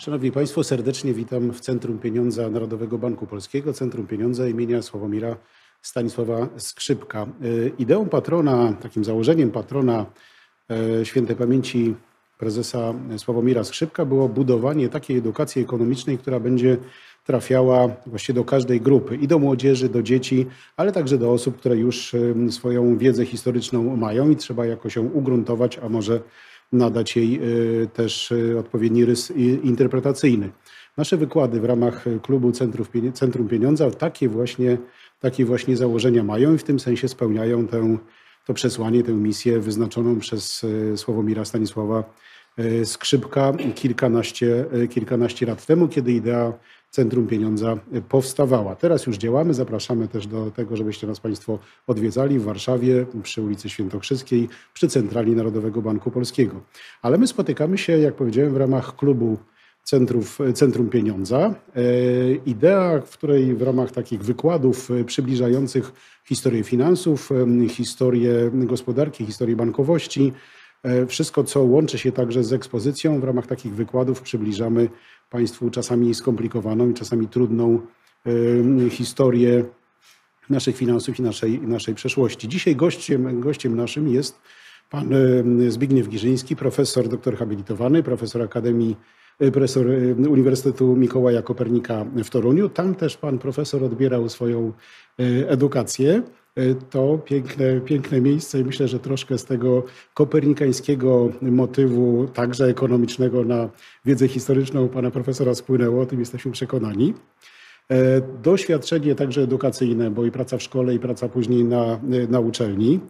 Szanowni Państwo, serdecznie witam w Centrum Pieniądza Narodowego Banku Polskiego, Centrum Pieniądza imienia Sławomira Stanisława Skrzypka. Y, ideą patrona, takim założeniem patrona y, świętej pamięci prezesa Sławomira Skrzypka było budowanie takiej edukacji ekonomicznej, która będzie trafiała właściwie do każdej grupy i do młodzieży, do dzieci, ale także do osób, które już y, swoją wiedzę historyczną mają i trzeba jakoś ją ugruntować, a może nadać jej e, też e, odpowiedni rys interpretacyjny. Nasze wykłady w ramach klubu Centrum Pieniądza takie właśnie, takie właśnie założenia mają i w tym sensie spełniają tę, to przesłanie, tę misję wyznaczoną przez e, Słowomira Stanisława Skrzypka kilkanaście, kilkanaście lat temu, kiedy idea Centrum Pieniądza powstawała. Teraz już działamy. Zapraszamy też do tego, żebyście nas Państwo odwiedzali w Warszawie, przy ulicy Świętokrzyskiej, przy Centrali Narodowego Banku Polskiego. Ale my spotykamy się, jak powiedziałem, w ramach klubu Centrów, Centrum Pieniądza. E, idea, w której w ramach takich wykładów e, przybliżających historię finansów, e, historię gospodarki, historię bankowości, wszystko, co łączy się także z ekspozycją, w ramach takich wykładów przybliżamy Państwu czasami skomplikowaną i czasami trudną historię naszych finansów i naszej, naszej przeszłości. Dzisiaj gościem, gościem naszym jest pan Zbigniew Giżyński, profesor, doktor habilitowany, profesor Akademii, e, profesor Uniwersytetu Mikołaja Kopernika w Toruniu. Tam też pan profesor odbierał swoją e, edukację. Y, to piękne, piękne miejsce i myślę, że troszkę z tego kopernikańskiego motywu, także ekonomicznego, na wiedzę historyczną pana profesora spłynęło, o tym jesteśmy przekonani. Y, doświadczenie także edukacyjne, bo i praca w szkole, i praca później na, y, na uczelni.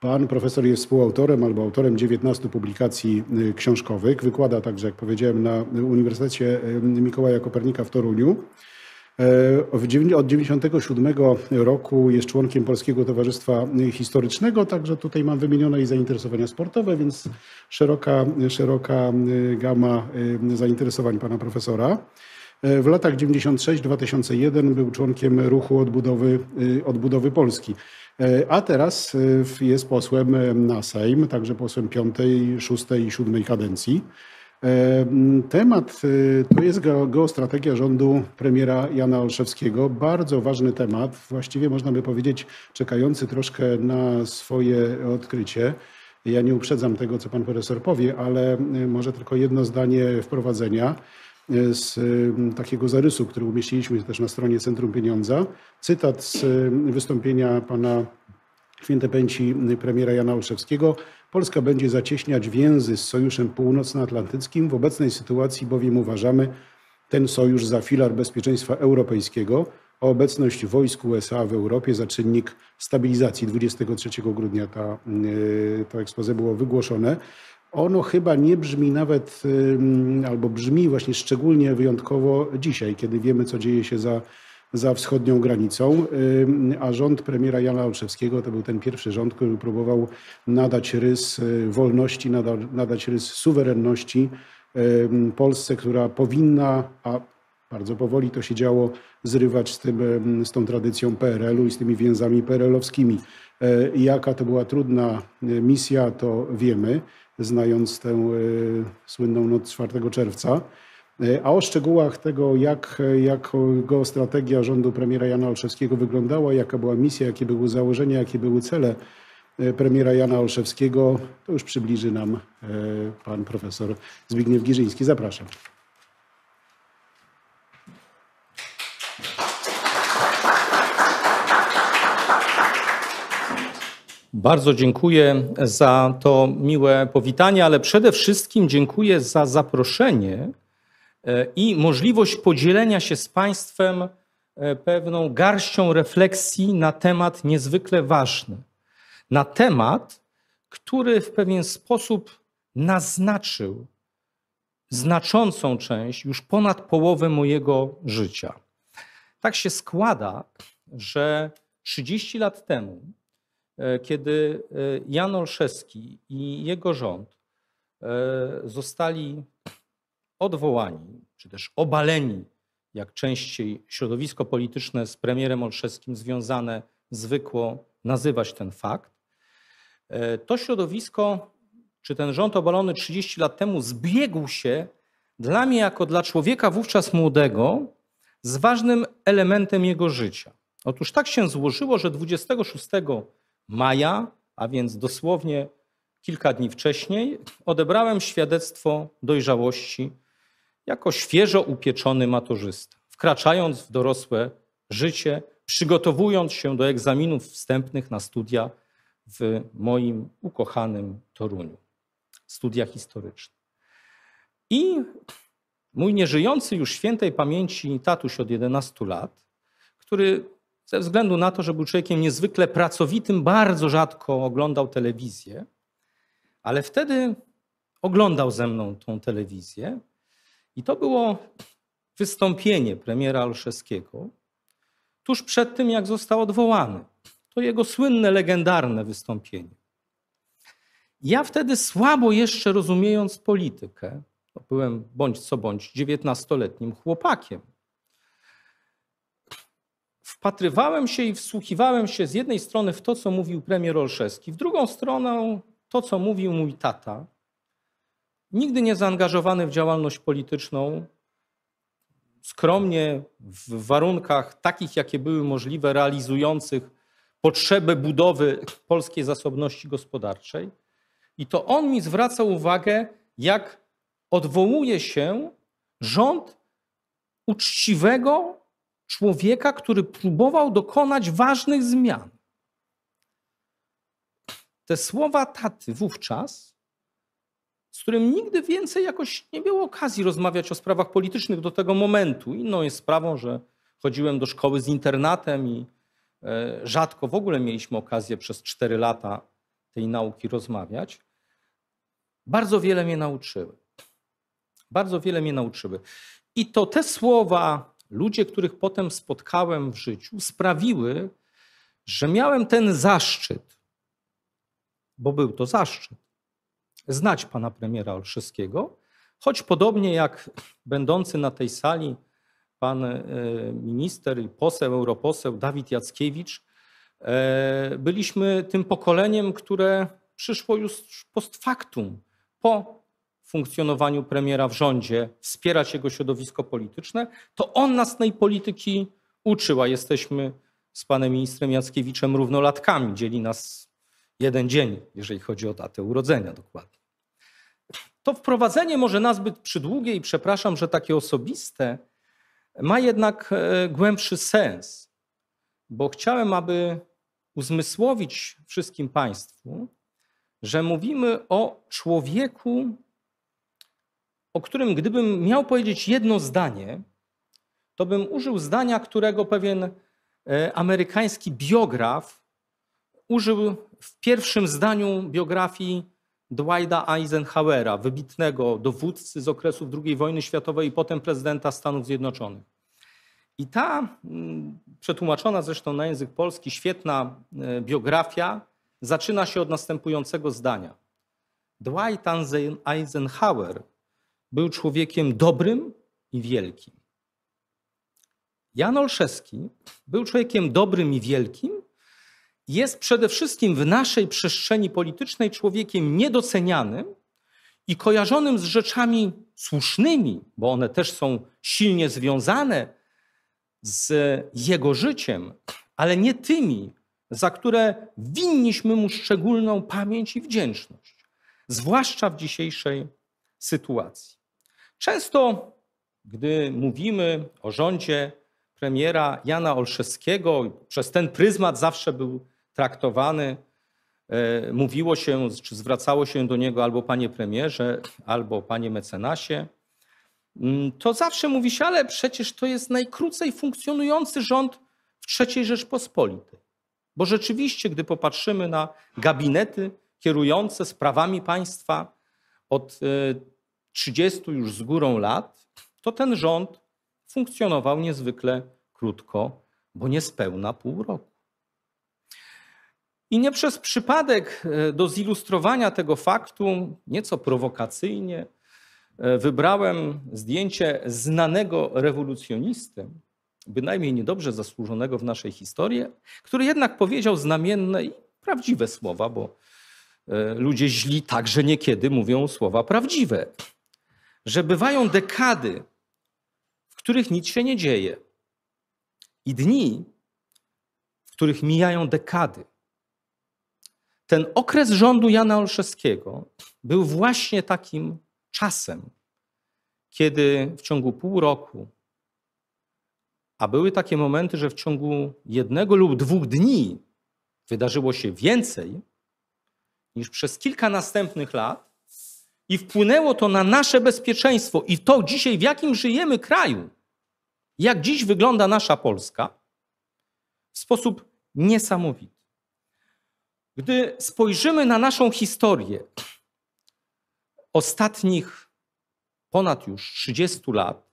Pan profesor jest współautorem albo autorem 19 publikacji książkowych. Wykłada także, jak powiedziałem, na Uniwersytecie Mikołaja Kopernika w Toruniu. E, od 1997 roku jest członkiem Polskiego Towarzystwa Historycznego, także tutaj mam wymienione i zainteresowania sportowe, więc szeroka, szeroka e, gama e, zainteresowań pana profesora. W latach 96-2001 był członkiem ruchu odbudowy, odbudowy Polski. A teraz jest posłem na Sejm, także posłem piątej, szóstej i siódmej kadencji. Temat y, to jest geostrategia rządu premiera Jana Olszewskiego. Bardzo ważny temat, właściwie można by powiedzieć czekający troszkę na swoje odkrycie. Ja nie uprzedzam tego, co pan profesor powie, ale y, może tylko jedno zdanie wprowadzenia y, z takiego zarysu, który umieściliśmy też na stronie Centrum Pieniądza. Cytat z wystąpienia pana świętej pęci premiera Jana Olszewskiego. Polska będzie zacieśniać więzy z Sojuszem Północnoatlantyckim. W obecnej sytuacji bowiem uważamy ten sojusz za filar bezpieczeństwa europejskiego, a obecność wojsk USA w Europie za czynnik stabilizacji. 23 grudnia ta, y, to ekspoze było wygłoszone. Ono chyba nie brzmi nawet, albo brzmi właśnie szczególnie wyjątkowo dzisiaj, kiedy wiemy, co dzieje się za za wschodnią granicą, a rząd premiera Jana Olszewskiego to był ten pierwszy rząd, który próbował nadać rys y, wolności, nadać rys suwerenności Polsce, która powinna, a bardzo powoli to się działo, zrywać z, tym, z tą tradycją PRL-u i z tymi więzami PRL-owskimi. Y, jaka to była trudna y, misja, to wiemy, znając tę słynną noc 4 czerwca. E, a o szczegółach tego, jak, jak go strategia rządu premiera Jana Olszewskiego wyglądała, jaka była misja, jakie były założenia, jakie były cele e, premiera Jana Olszewskiego, to już przybliży nam e, pan profesor Zbigniew Giżyński. Zapraszam. Bardzo dziękuję za to miłe powitanie, ale przede wszystkim dziękuję za zaproszenie E, i możliwość podzielenia się z Państwem e, pewną garścią refleksji na temat niezwykle ważny. Na temat, który w pewien sposób naznaczył znaczącą część, już ponad połowę mojego życia. Tak się składa, że 30 lat temu, e, kiedy Jan Olszewski i jego rząd zostali odwołani, czy też obaleni, jak częściej środowisko polityczne z premierem Olszewskim związane zwykło nazywać ten fakt, e, to środowisko, czy ten rząd obalony 30 lat temu zbiegł się dla mnie jako dla człowieka wówczas młodego z ważnym elementem jego życia. Otóż tak się złożyło, że 26 maja, a więc dosłownie kilka dni wcześniej, odebrałem świadectwo dojrzałości jako świeżo upieczony maturzysta, wkraczając w dorosłe życie, przygotowując się do egzaminów wstępnych na studia w moim ukochanym Toruniu, studia historyczne. I mój nieżyjący już świętej pamięci tatuś od 11 lat, który ze względu na to, że był człowiekiem niezwykle pracowitym, bardzo rzadko oglądał telewizję, ale wtedy oglądał ze mną tą telewizję i to było wystąpienie premiera Olszewskiego tuż przed tym, jak został odwołany. To jego słynne, legendarne wystąpienie. Ja wtedy słabo jeszcze rozumiejąc politykę, byłem bądź co bądź dziewiętnastoletnim chłopakiem, wpatrywałem się i wsłuchiwałem się z jednej strony w to, co mówił premier Olszewski, w drugą stronę to, co mówił mój tata, nigdy nie zaangażowany w działalność polityczną, skromnie w warunkach takich, jakie były możliwe, realizujących potrzebę budowy polskiej zasobności gospodarczej. I to on mi zwraca uwagę, jak odwołuje się rząd uczciwego człowieka, który próbował dokonać ważnych zmian. Te słowa taty wówczas z którym nigdy więcej jakoś nie było okazji rozmawiać o sprawach politycznych do tego momentu. Inną jest sprawą, że chodziłem do szkoły z internatem i e, rzadko w ogóle mieliśmy okazję przez 4 lata tej nauki rozmawiać. Bardzo wiele mnie nauczyły. Bardzo wiele mnie nauczyły. I to te słowa, ludzie, których potem spotkałem w życiu, sprawiły, że miałem ten zaszczyt, bo był to zaszczyt, znać pana premiera Olszewskiego, choć podobnie jak będący na tej sali pan e, minister i poseł, europoseł Dawid Jackiewicz, e, byliśmy tym pokoleniem, które przyszło już post factum, po funkcjonowaniu premiera w rządzie, wspierać jego środowisko polityczne, to on nas tej polityki uczył, a jesteśmy z panem ministrem Jackiewiczem równolatkami, dzieli nas jeden dzień, jeżeli chodzi o datę urodzenia dokładnie. To wprowadzenie może nazbyt przydługie i przepraszam, że takie osobiste, ma jednak e, głębszy sens, bo chciałem, aby uzmysłowić wszystkim Państwu, że mówimy o człowieku, o którym gdybym miał powiedzieć jedno zdanie, to bym użył zdania, którego pewien e, amerykański biograf użył w pierwszym zdaniu biografii Dwighta Eisenhowera, wybitnego dowódcy z okresów II wojny światowej i potem prezydenta Stanów Zjednoczonych. I ta mm, przetłumaczona zresztą na język polski świetna e, biografia zaczyna się od następującego zdania. Dwight Eisenhower był człowiekiem dobrym i wielkim. Jan Olszewski był człowiekiem dobrym i wielkim, jest przede wszystkim w naszej przestrzeni politycznej człowiekiem niedocenianym i kojarzonym z rzeczami słusznymi, bo one też są silnie związane z jego życiem, ale nie tymi, za które winniśmy mu szczególną pamięć i wdzięczność, zwłaszcza w dzisiejszej sytuacji. Często, gdy mówimy o rządzie premiera Jana Olszewskiego, przez ten pryzmat zawsze był traktowany, e, mówiło się, czy zwracało się do niego albo panie premierze, albo panie mecenasie, mm, to zawsze mówi się, ale przecież to jest najkrócej funkcjonujący rząd w III Rzeczpospolitej. Bo rzeczywiście, gdy popatrzymy na gabinety kierujące sprawami państwa od 30 e, już z górą lat, to ten rząd funkcjonował niezwykle krótko, bo niespełna pół roku. I nie przez przypadek e, do zilustrowania tego faktu, nieco prowokacyjnie, e, wybrałem zdjęcie znanego rewolucjonisty, bynajmniej niedobrze zasłużonego w naszej historii, który jednak powiedział znamienne i prawdziwe słowa, bo e, ludzie źli także niekiedy mówią słowa prawdziwe, że bywają dekady, w których nic się nie dzieje, i dni, w których mijają dekady, ten okres rządu Jana Olszewskiego był właśnie takim czasem, kiedy w ciągu pół roku, a były takie momenty, że w ciągu jednego lub dwóch dni wydarzyło się więcej niż przez kilka następnych lat, i wpłynęło to na nasze bezpieczeństwo i to dzisiaj, w jakim żyjemy kraju, jak dziś wygląda nasza Polska, w sposób niesamowity. Gdy spojrzymy na naszą historię ostatnich ponad już 30 lat,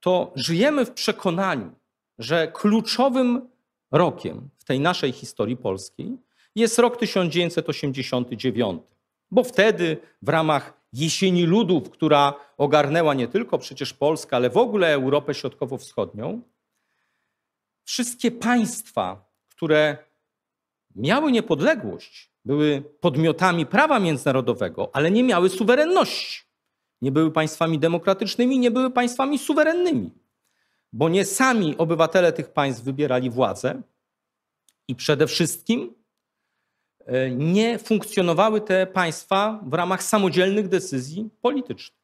to żyjemy w przekonaniu, że kluczowym rokiem w tej naszej historii polskiej jest rok 1989, bo wtedy w ramach jesieni ludów, która ogarnęła nie tylko przecież Polskę, ale w ogóle Europę Środkowo-Wschodnią, wszystkie państwa, które miały niepodległość, były podmiotami prawa międzynarodowego, ale nie miały suwerenności. Nie były państwami demokratycznymi, nie były państwami suwerennymi, bo nie sami obywatele tych państw wybierali władzę i przede wszystkim e, nie funkcjonowały te państwa w ramach samodzielnych decyzji politycznych.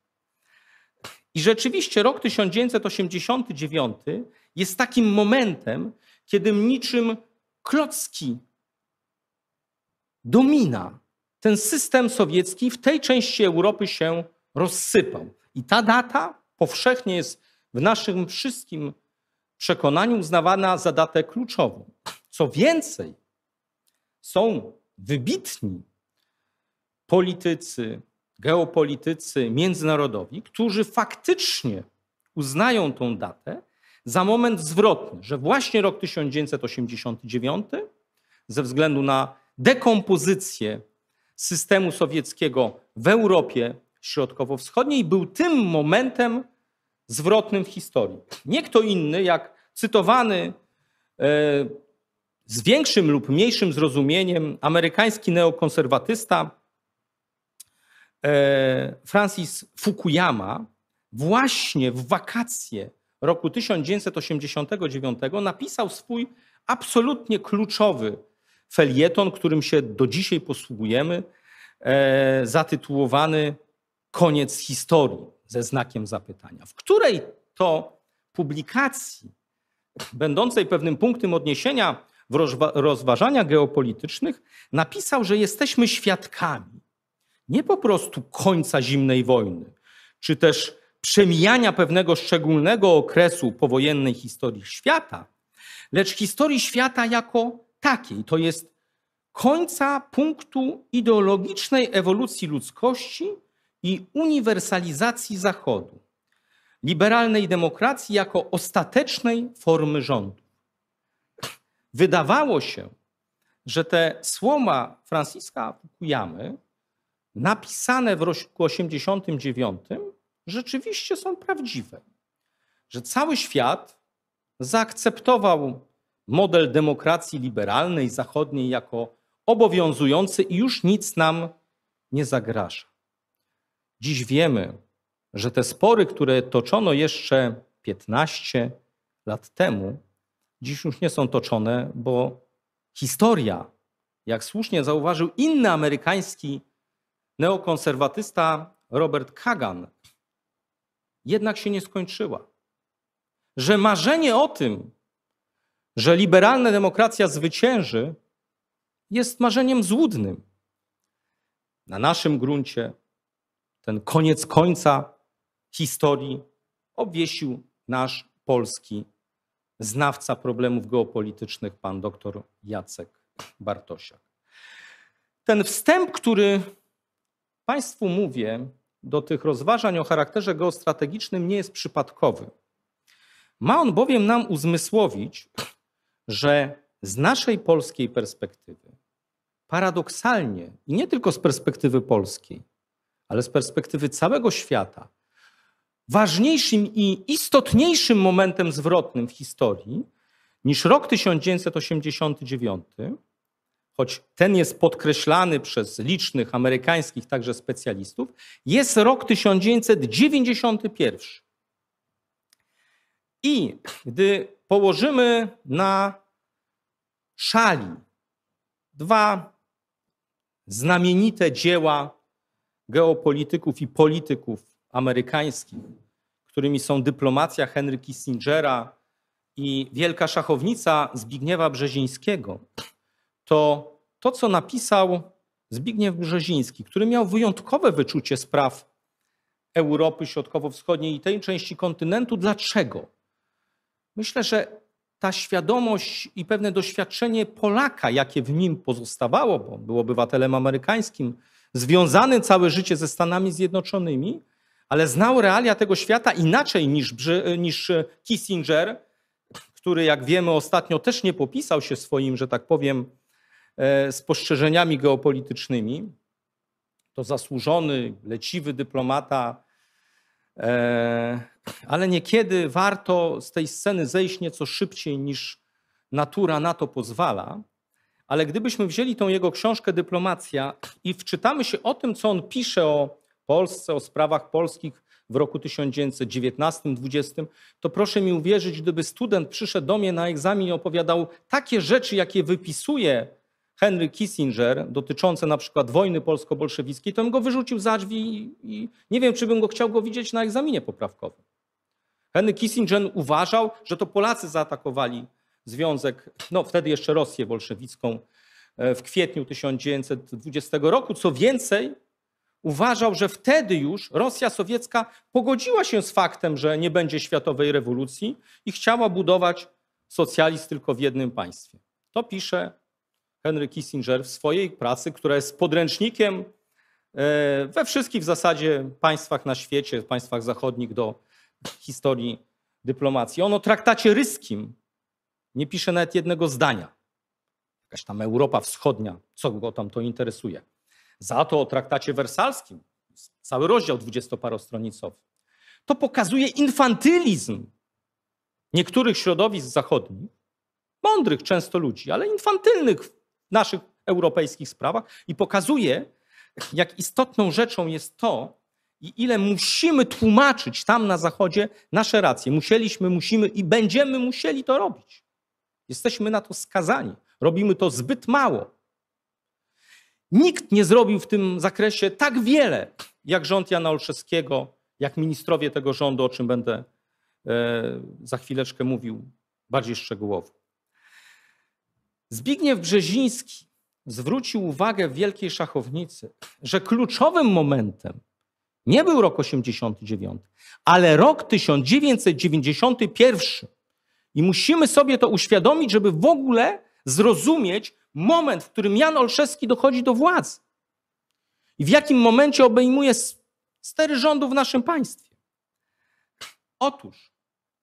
I rzeczywiście rok 1989 jest takim momentem, kiedy niczym klocki domina. Ten system sowiecki w tej części Europy się rozsypał. I ta data powszechnie jest w naszym wszystkim przekonaniu uznawana za datę kluczową. Co więcej, są wybitni politycy, geopolitycy międzynarodowi, którzy faktycznie uznają tą datę za moment zwrotny, że właśnie rok 1989 ze względu na dekompozycję systemu sowieckiego w Europie Środkowo-Wschodniej był tym momentem zwrotnym w historii. Nie kto inny, jak cytowany e, z większym lub mniejszym zrozumieniem amerykański neokonserwatysta e, Francis Fukuyama właśnie w wakacje roku 1989 napisał swój absolutnie kluczowy felieton, którym się do dzisiaj posługujemy, e, zatytułowany Koniec historii ze znakiem zapytania, w której to publikacji, będącej pewnym punktem odniesienia w rozważaniach geopolitycznych, napisał, że jesteśmy świadkami nie po prostu końca zimnej wojny, czy też przemijania pewnego szczególnego okresu powojennej historii świata, lecz historii świata jako takiej, to jest końca punktu ideologicznej ewolucji ludzkości i uniwersalizacji Zachodu, liberalnej demokracji jako ostatecznej formy rządu. Wydawało się, że te słoma Franciska Fukuyamy, napisane w roku 1989, rzeczywiście są prawdziwe. Że cały świat zaakceptował model demokracji liberalnej, zachodniej jako obowiązujący i już nic nam nie zagraża. Dziś wiemy, że te spory, które toczono jeszcze 15 lat temu, dziś już nie są toczone, bo historia, jak słusznie zauważył inny amerykański neokonserwatysta Robert Kagan, jednak się nie skończyła. Że marzenie o tym, że liberalna demokracja zwycięży, jest marzeniem złudnym. Na naszym gruncie ten koniec końca historii obwiesił nasz polski znawca problemów geopolitycznych, pan dr Jacek Bartosiak. Ten wstęp, który Państwu mówię do tych rozważań o charakterze geostrategicznym, nie jest przypadkowy. Ma on bowiem nam uzmysłowić, że z naszej polskiej perspektywy, paradoksalnie, i nie tylko z perspektywy polskiej, ale z perspektywy całego świata, ważniejszym i istotniejszym momentem zwrotnym w historii niż rok 1989, choć ten jest podkreślany przez licznych amerykańskich także specjalistów, jest rok 1991. I gdy położymy na szali dwa znamienite dzieła geopolityków i polityków amerykańskich, którymi są dyplomacja Henry Kissingera i wielka szachownica Zbigniewa Brzezińskiego, to to, co napisał Zbigniew Brzeziński, który miał wyjątkowe wyczucie spraw Europy Środkowo-Wschodniej i tej części kontynentu. Dlaczego? Myślę, że ta świadomość i pewne doświadczenie Polaka, jakie w nim pozostawało, bo był obywatelem amerykańskim, związany całe życie ze Stanami Zjednoczonymi, ale znał realia tego świata inaczej niż, niż Kissinger, który, jak wiemy, ostatnio też nie popisał się swoim, że tak powiem, e, spostrzeżeniami geopolitycznymi. To zasłużony, leciwy dyplomata E, ale niekiedy warto z tej sceny zejść nieco szybciej niż natura na to pozwala. Ale gdybyśmy wzięli tą jego książkę Dyplomacja i wczytamy się o tym, co on pisze o Polsce, o sprawach polskich w roku 1919-20, to proszę mi uwierzyć, gdyby student przyszedł do mnie na egzamin i opowiadał takie rzeczy, jakie wypisuje Henry Kissinger dotyczące na przykład wojny polsko-bolszewickiej, to bym go wyrzucił za drzwi i, i nie wiem, czy bym go chciał go widzieć na egzaminie poprawkowym. Henry Kissinger uważał, że to Polacy zaatakowali Związek, no wtedy jeszcze Rosję bolszewicką, e, w kwietniu 1920 roku. Co więcej, uważał, że wtedy już Rosja sowiecka pogodziła się z faktem, że nie będzie światowej rewolucji i chciała budować socjalizm tylko w jednym państwie. To pisze Henry Kissinger w swojej pracy, która jest podręcznikiem e, we wszystkich w zasadzie państwach na świecie, państwach zachodnich do historii dyplomacji. On o traktacie ryskim nie pisze nawet jednego zdania. Jakaś tam Europa Wschodnia, co go tam to interesuje. Za to o traktacie wersalskim, cały rozdział dwudziestoparostronicowy. To pokazuje infantylizm niektórych środowisk zachodnich, mądrych często ludzi, ale infantylnych naszych europejskich sprawach i pokazuje, jak istotną rzeczą jest to, i ile musimy tłumaczyć tam na Zachodzie nasze racje. Musieliśmy, musimy i będziemy musieli to robić. Jesteśmy na to skazani. Robimy to zbyt mało. Nikt nie zrobił w tym zakresie tak wiele, jak rząd Jana Olszewskiego, jak ministrowie tego rządu, o czym będę e, za chwileczkę mówił bardziej szczegółowo. Zbigniew Brzeziński zwrócił uwagę w Wielkiej Szachownicy, że kluczowym momentem nie był rok 89, ale rok 1991. I musimy sobie to uświadomić, żeby w ogóle zrozumieć moment, w którym Jan Olszewski dochodzi do władzy. I w jakim momencie obejmuje stery rządu w naszym państwie. Otóż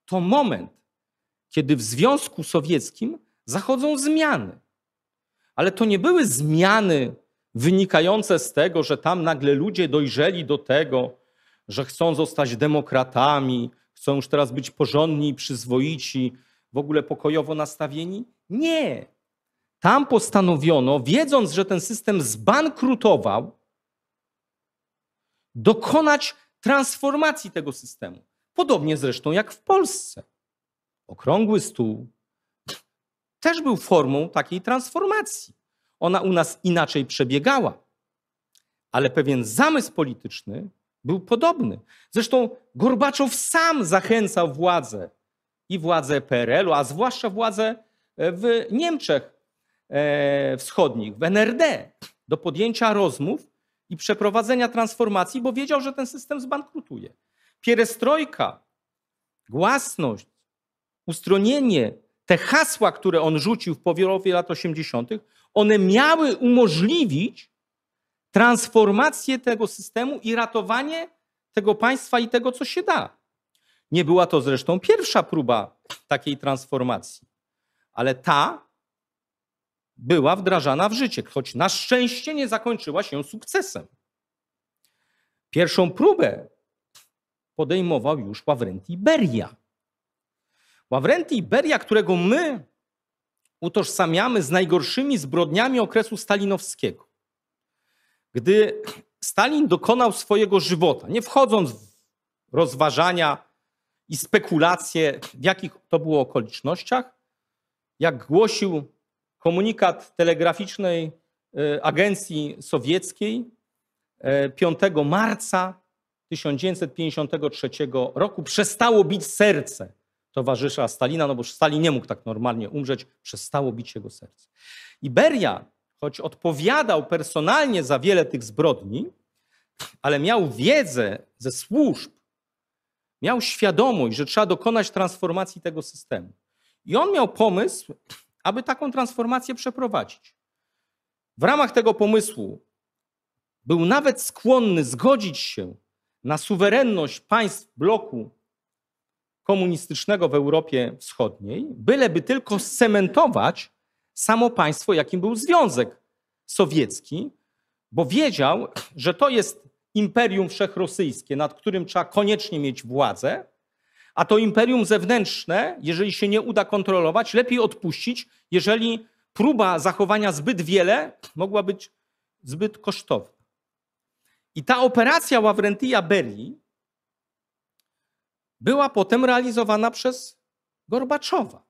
to moment, kiedy w Związku Sowieckim zachodzą zmiany. Ale to nie były zmiany wynikające z tego, że tam nagle ludzie dojrzeli do tego, że chcą zostać demokratami, chcą już teraz być porządni, przyzwoici, w ogóle pokojowo nastawieni. Nie. Tam postanowiono, wiedząc, że ten system zbankrutował, dokonać transformacji tego systemu. Podobnie zresztą jak w Polsce. Okrągły stół, też był formą takiej transformacji. Ona u nas inaczej przebiegała, ale pewien zamysł polityczny był podobny. Zresztą Gorbaczow sam zachęcał władzę i władzę PRL-u, a zwłaszcza władzę e, w Niemczech e, Wschodnich, w NRD, do podjęcia rozmów i przeprowadzenia transformacji, bo wiedział, że ten system zbankrutuje. Pierestrojka, głasność, ustronienie te hasła, które on rzucił w powiewie lat 80., one miały umożliwić transformację tego systemu i ratowanie tego państwa i tego, co się da. Nie była to zresztą pierwsza próba takiej transformacji, ale ta była wdrażana w życie, choć na szczęście nie zakończyła się sukcesem. Pierwszą próbę podejmował już Ławrenti Beria. Ławrentii Beria, którego my utożsamiamy z najgorszymi zbrodniami okresu stalinowskiego. Gdy Stalin dokonał swojego żywota, nie wchodząc w rozważania i spekulacje, w jakich to było okolicznościach, jak głosił komunikat telegraficznej e, agencji sowieckiej 5 e, marca 1953 roku, przestało bić serce towarzysza Stalina, no bo Stalin nie mógł tak normalnie umrzeć, przestało bić jego serce. I Beria, choć odpowiadał personalnie za wiele tych zbrodni, ale miał wiedzę ze służb, miał świadomość, że trzeba dokonać transformacji tego systemu. I on miał pomysł, aby taką transformację przeprowadzić. W ramach tego pomysłu był nawet skłonny zgodzić się na suwerenność państw bloku komunistycznego w Europie Wschodniej, byleby tylko scementować samo państwo, jakim był Związek Sowiecki, bo wiedział, że to jest imperium wszechrosyjskie, nad którym trzeba koniecznie mieć władzę, a to imperium zewnętrzne, jeżeli się nie uda kontrolować, lepiej odpuścić, jeżeli próba zachowania zbyt wiele mogła być zbyt kosztowna. I ta operacja Ławrentija Berli była potem realizowana przez Gorbaczowa.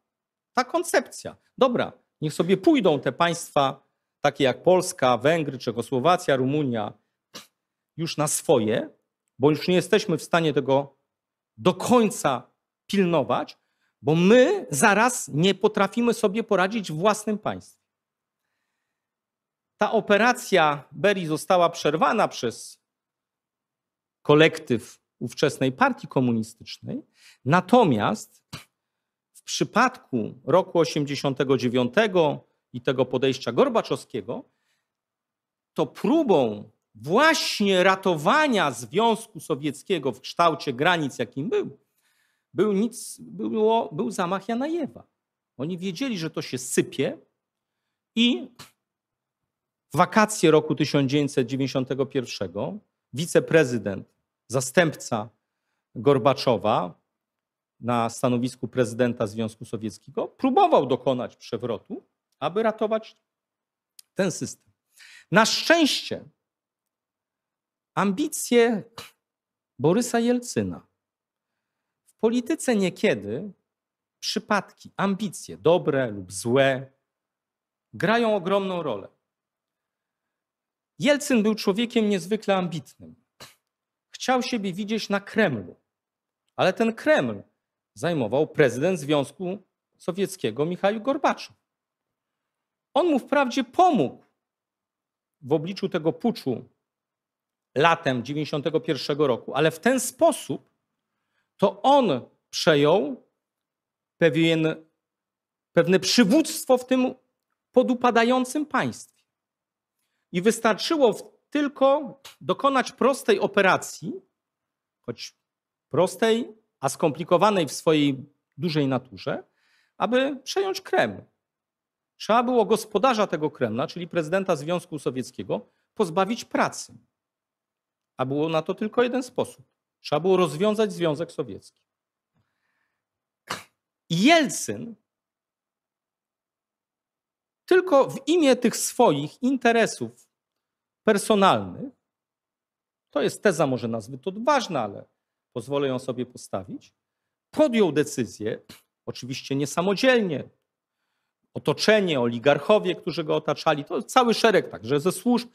Ta koncepcja. Dobra, niech sobie pójdą te państwa takie jak Polska, Węgry, Czechosłowacja, Rumunia już na swoje, bo już nie jesteśmy w stanie tego do końca pilnować, bo my zaraz nie potrafimy sobie poradzić w własnym państwie. Ta operacja Beri została przerwana przez kolektyw ówczesnej partii komunistycznej. Natomiast w przypadku roku 89 i tego podejścia Gorbaczowskiego, to próbą właśnie ratowania Związku Sowieckiego w kształcie granic, jakim był, był, nic, było, był zamach Janajewa. Oni wiedzieli, że to się sypie i w wakacje roku 1991 wiceprezydent zastępca Gorbaczowa na stanowisku prezydenta Związku Sowieckiego próbował dokonać przewrotu, aby ratować ten system. Na szczęście ambicje Borysa Jelcyna w polityce niekiedy przypadki, ambicje, dobre lub złe, grają ogromną rolę. Jelcyn był człowiekiem niezwykle ambitnym chciał siebie widzieć na Kremlu. Ale ten Kreml zajmował prezydent Związku Sowieckiego Michał Gorbaczow. On mu wprawdzie pomógł w obliczu tego puczu latem 91 roku, ale w ten sposób to on przejął pewien, pewne przywództwo w tym podupadającym państwie. I wystarczyło w tylko dokonać prostej operacji, choć prostej, a skomplikowanej w swojej dużej naturze, aby przejąć Kreml. Trzeba było gospodarza tego Kremla, czyli prezydenta Związku Sowieckiego, pozbawić pracy. A było na to tylko jeden sposób. Trzeba było rozwiązać Związek Sowiecki. Jelcyn tylko w imię tych swoich interesów personalnych, to jest teza może nazbyt odważna, ale pozwolę ją sobie postawić, podjął decyzję, oczywiście niesamodzielnie, otoczenie, oligarchowie, którzy go otaczali, to cały szereg także ze służb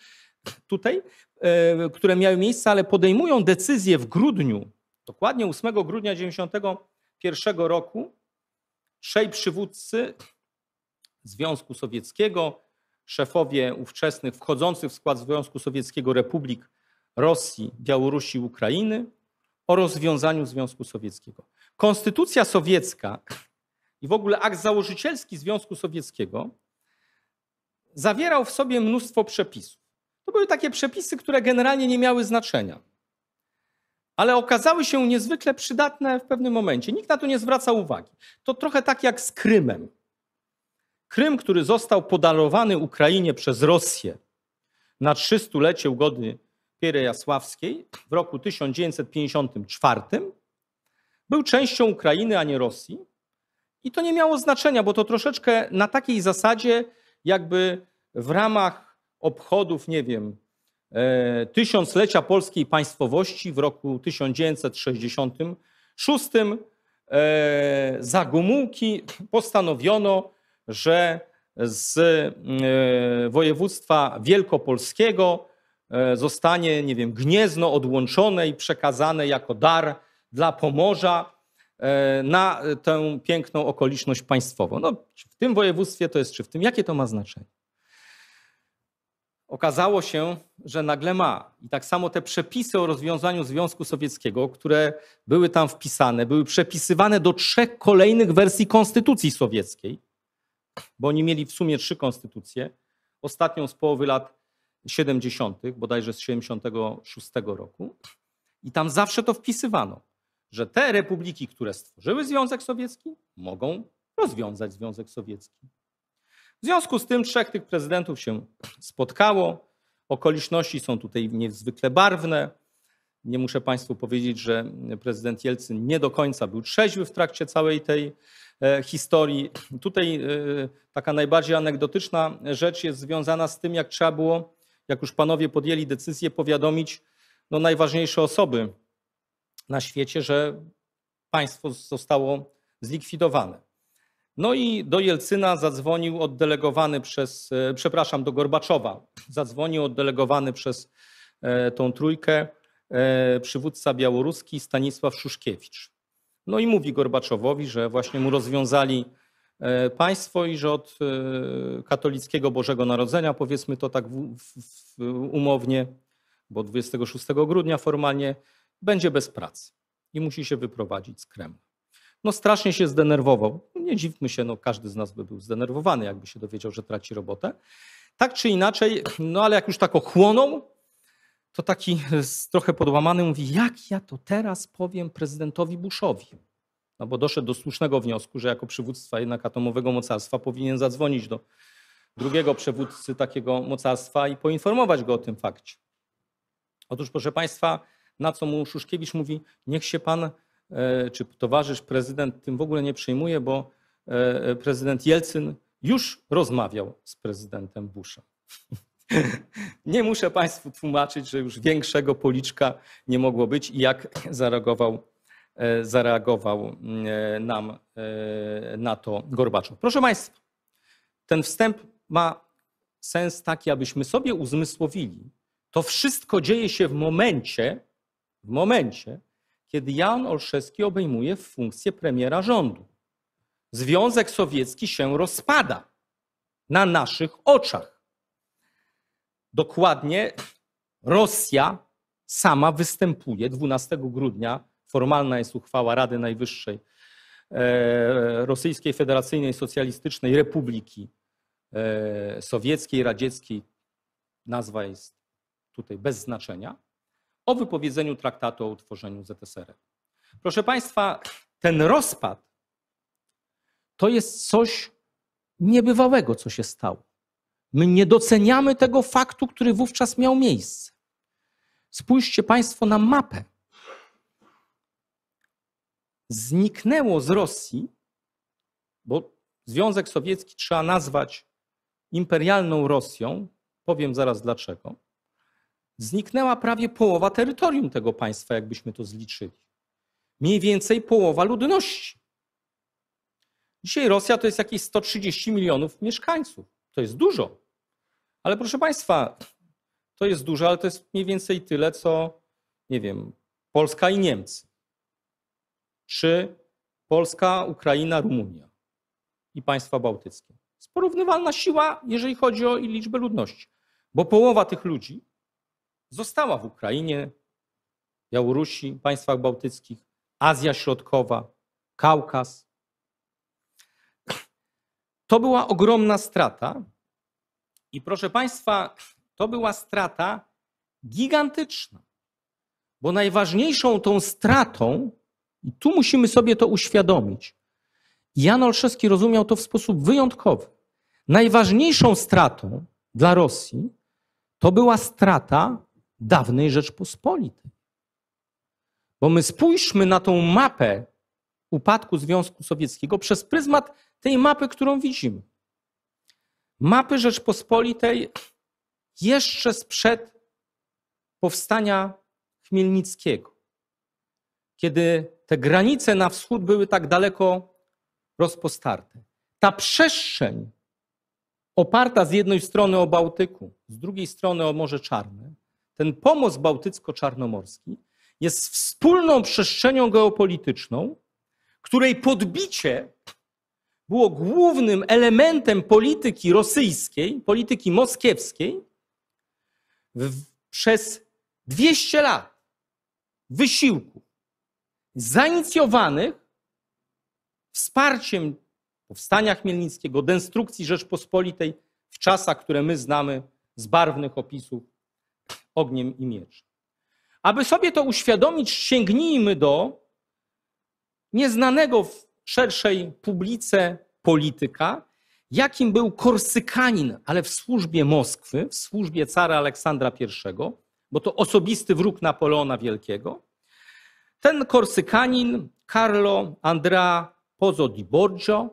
tutaj, e, które miały miejsce, ale podejmują decyzję w grudniu, dokładnie 8 grudnia 1991 roku, trzej przywódcy Związku Sowieckiego, szefowie ówczesnych wchodzących w skład Związku Sowieckiego Republik Rosji, Białorusi i Ukrainy o rozwiązaniu Związku Sowieckiego. Konstytucja sowiecka i w ogóle akt założycielski Związku Sowieckiego zawierał w sobie mnóstwo przepisów. To były takie przepisy, które generalnie nie miały znaczenia, ale okazały się niezwykle przydatne w pewnym momencie. Nikt na to nie zwraca uwagi. To trochę tak jak z Krymem. Krym, który został podarowany Ukrainie przez Rosję na 300-lecie ugody Jasławskiej w roku 1954, był częścią Ukrainy, a nie Rosji. I to nie miało znaczenia, bo to troszeczkę na takiej zasadzie, jakby w ramach obchodów, nie wiem, e, tysiąclecia polskiej państwowości w roku 1966 za Gomułki postanowiono że z e, województwa wielkopolskiego e, zostanie, nie wiem, Gniezno odłączone i przekazane jako dar dla Pomorza e, na tę piękną okoliczność państwową. No, czy w tym województwie to jest, czy w tym, jakie to ma znaczenie? Okazało się, że nagle ma. I tak samo te przepisy o rozwiązaniu Związku Sowieckiego, które były tam wpisane, były przepisywane do trzech kolejnych wersji Konstytucji Sowieckiej bo oni mieli w sumie trzy konstytucje. Ostatnią z połowy lat 70., bodajże z 76 roku. I tam zawsze to wpisywano, że te republiki, które stworzyły Związek Sowiecki, mogą rozwiązać Związek Sowiecki. W związku z tym trzech tych prezydentów się spotkało. Okoliczności są tutaj niezwykle barwne. Nie muszę Państwu powiedzieć, że prezydent Jelcyn nie do końca był trzeźwy w trakcie całej tej e, historii. Tutaj e, taka najbardziej anegdotyczna rzecz jest związana z tym, jak trzeba było, jak już panowie podjęli decyzję, powiadomić no, najważniejsze osoby na świecie, że państwo zostało zlikwidowane. No i do Jelcyna zadzwonił oddelegowany przez, e, przepraszam, do Gorbaczowa, zadzwonił oddelegowany przez tą trójkę E, przywódca białoruski Stanisław Szuszkiewicz. No i mówi Gorbaczowowi, że właśnie mu rozwiązali e, państwo i że od e, katolickiego Bożego Narodzenia, powiedzmy to tak umownie, bo 26 grudnia formalnie, będzie bez pracy i musi się wyprowadzić z Kremla. No strasznie się zdenerwował. Nie dziwmy się, no każdy z nas by był zdenerwowany, jakby się dowiedział, że traci robotę. Tak czy inaczej, no ale jak już tak ochłonął, to taki trochę podłamany mówi, jak ja to teraz powiem prezydentowi Bushowi? No bo doszedł do słusznego wniosku, że jako przywódca jednak atomowego mocarstwa powinien zadzwonić do drugiego przywódcy takiego mocarstwa i poinformować go o tym fakcie. Otóż, proszę Państwa, na co mu Szuszkiewicz mówi, niech się pan e, czy towarzysz prezydent tym w ogóle nie przejmuje, bo e, prezydent Jelcyn już rozmawiał z prezydentem Bushem. nie muszę Państwu tłumaczyć, że już większego policzka nie mogło być i jak zareagował, e, zareagował e, nam e, na to Gorbaczow. Proszę Państwa, ten wstęp ma sens taki, abyśmy sobie uzmysłowili, to wszystko dzieje się w momencie, w momencie, kiedy Jan Olszewski obejmuje funkcję premiera rządu. Związek Sowiecki się rozpada na naszych oczach dokładnie Rosja sama występuje 12 grudnia. Formalna jest uchwała Rady Najwyższej e, Rosyjskiej Federacyjnej Socjalistycznej Republiki e, Sowieckiej, Radzieckiej. Nazwa jest tutaj bez znaczenia. O wypowiedzeniu traktatu o utworzeniu ZSRR. Proszę Państwa, ten rozpad to jest coś niebywałego, co się stało. My nie doceniamy tego faktu, który wówczas miał miejsce. Spójrzcie Państwo na mapę. Zniknęło z Rosji, bo Związek Sowiecki trzeba nazwać imperialną Rosją, powiem zaraz dlaczego, zniknęła prawie połowa terytorium tego państwa, jakbyśmy to zliczyli. Mniej więcej połowa ludności. Dzisiaj Rosja to jest jakieś 130 milionów mieszkańców. To jest dużo. Ale proszę Państwa, to jest dużo, ale to jest mniej więcej tyle, co, nie wiem, Polska i Niemcy. Czy Polska, Ukraina, Rumunia i państwa bałtyckie. Jest porównywalna siła, jeżeli chodzi o liczbę ludności, bo połowa tych ludzi została w Ukrainie, Białorusi, państwach bałtyckich, Azja Środkowa, Kaukaz, to była ogromna strata. I proszę Państwa, to była strata gigantyczna. Bo najważniejszą tą stratą, i tu musimy sobie to uświadomić, Jan Olszewski rozumiał to w sposób wyjątkowy. Najważniejszą stratą dla Rosji to była strata dawnej Rzeczpospolitej. Bo my spójrzmy na tą mapę upadku Związku Sowieckiego przez pryzmat tej mapy, którą widzimy. Mapy Rzeczpospolitej jeszcze sprzed powstania Chmielnickiego, kiedy te granice na wschód były tak daleko rozpostarte. Ta przestrzeń oparta z jednej strony o Bałtyku, z drugiej strony o Morze Czarne, ten pomost bałtycko-czarnomorski jest wspólną przestrzenią geopolityczną, której podbicie było głównym elementem polityki rosyjskiej, polityki moskiewskiej w, przez 200 lat wysiłku zainicjowanych wsparciem powstania Chmielnickiego, destrukcji Rzeczpospolitej w czasach, które my znamy z barwnych opisów ogniem i mieczem. Aby sobie to uświadomić, sięgnijmy do nieznanego w szerszej publice polityka, jakim był Korsykanin, ale w służbie Moskwy, w służbie cara Aleksandra I, bo to osobisty wróg Napoleona Wielkiego. Ten Korsykanin, Carlo Andrea Pozzo di Borgio,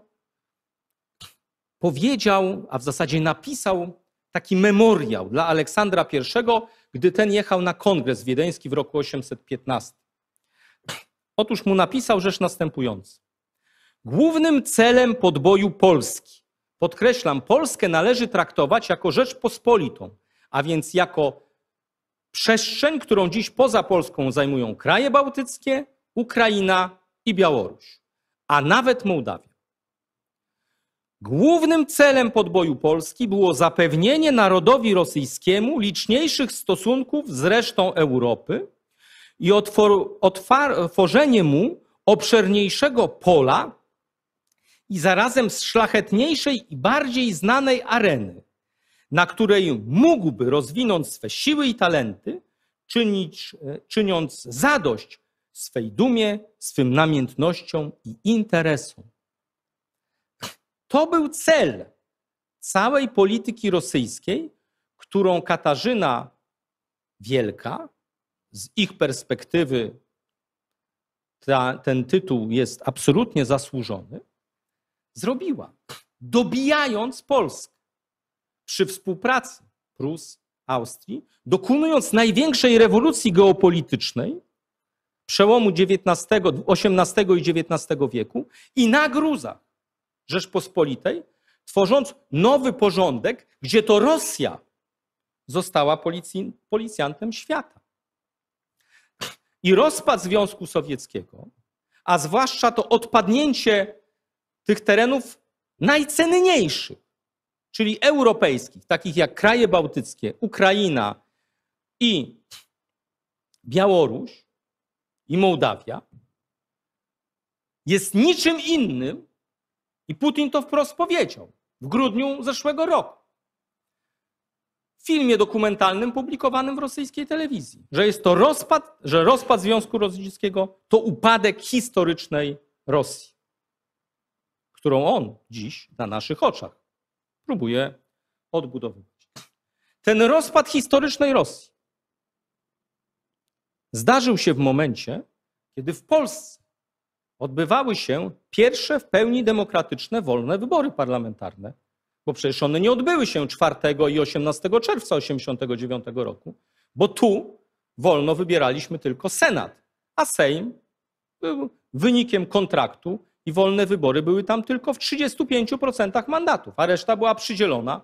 powiedział, a w zasadzie napisał taki memoriał dla Aleksandra I, gdy ten jechał na kongres wiedeński w roku 815. Otóż mu napisał rzecz następującą. Głównym celem podboju Polski, podkreślam, Polskę należy traktować jako rzecz pospolitą, a więc jako przestrzeń, którą dziś poza Polską zajmują kraje bałtyckie, Ukraina i Białoruś, a nawet Mołdawia. Głównym celem podboju Polski było zapewnienie narodowi rosyjskiemu liczniejszych stosunków z resztą Europy i otworzenie mu obszerniejszego pola i zarazem z szlachetniejszej i bardziej znanej areny, na której mógłby, rozwinąć swe siły i talenty, czynić, e, czyniąc zadość swej dumie, swym namiętnościom i interesom. To był cel całej polityki rosyjskiej, którą Katarzyna Wielka, z ich perspektywy ta, ten tytuł jest absolutnie zasłużony, zrobiła, dobijając Polskę przy współpracy Prus, Austrii, dokonując największej rewolucji geopolitycznej przełomu XIX, XVIII i XIX wieku i na Gruzach Rzeczpospolitej, tworząc nowy porządek, gdzie to Rosja została policjantem świata. I rozpad Związku Sowieckiego, a zwłaszcza to odpadnięcie tych terenów najcenniejszych, czyli europejskich, takich jak kraje bałtyckie, Ukraina i Białoruś i Mołdawia, jest niczym innym, i Putin to wprost powiedział w grudniu zeszłego roku w filmie dokumentalnym publikowanym w rosyjskiej telewizji, że jest to rozpad, że rozpad Związku Radzieckiego to upadek historycznej Rosji którą on dziś na naszych oczach próbuje odbudowywać. Ten rozpad historycznej Rosji zdarzył się w momencie, kiedy w Polsce odbywały się pierwsze w pełni demokratyczne, wolne wybory parlamentarne, bo przecież one nie odbyły się 4 i 18 czerwca 1989 roku, bo tu wolno wybieraliśmy tylko Senat, a Sejm był wynikiem kontraktu i wolne wybory były tam tylko w 35% mandatów, a reszta była przydzielona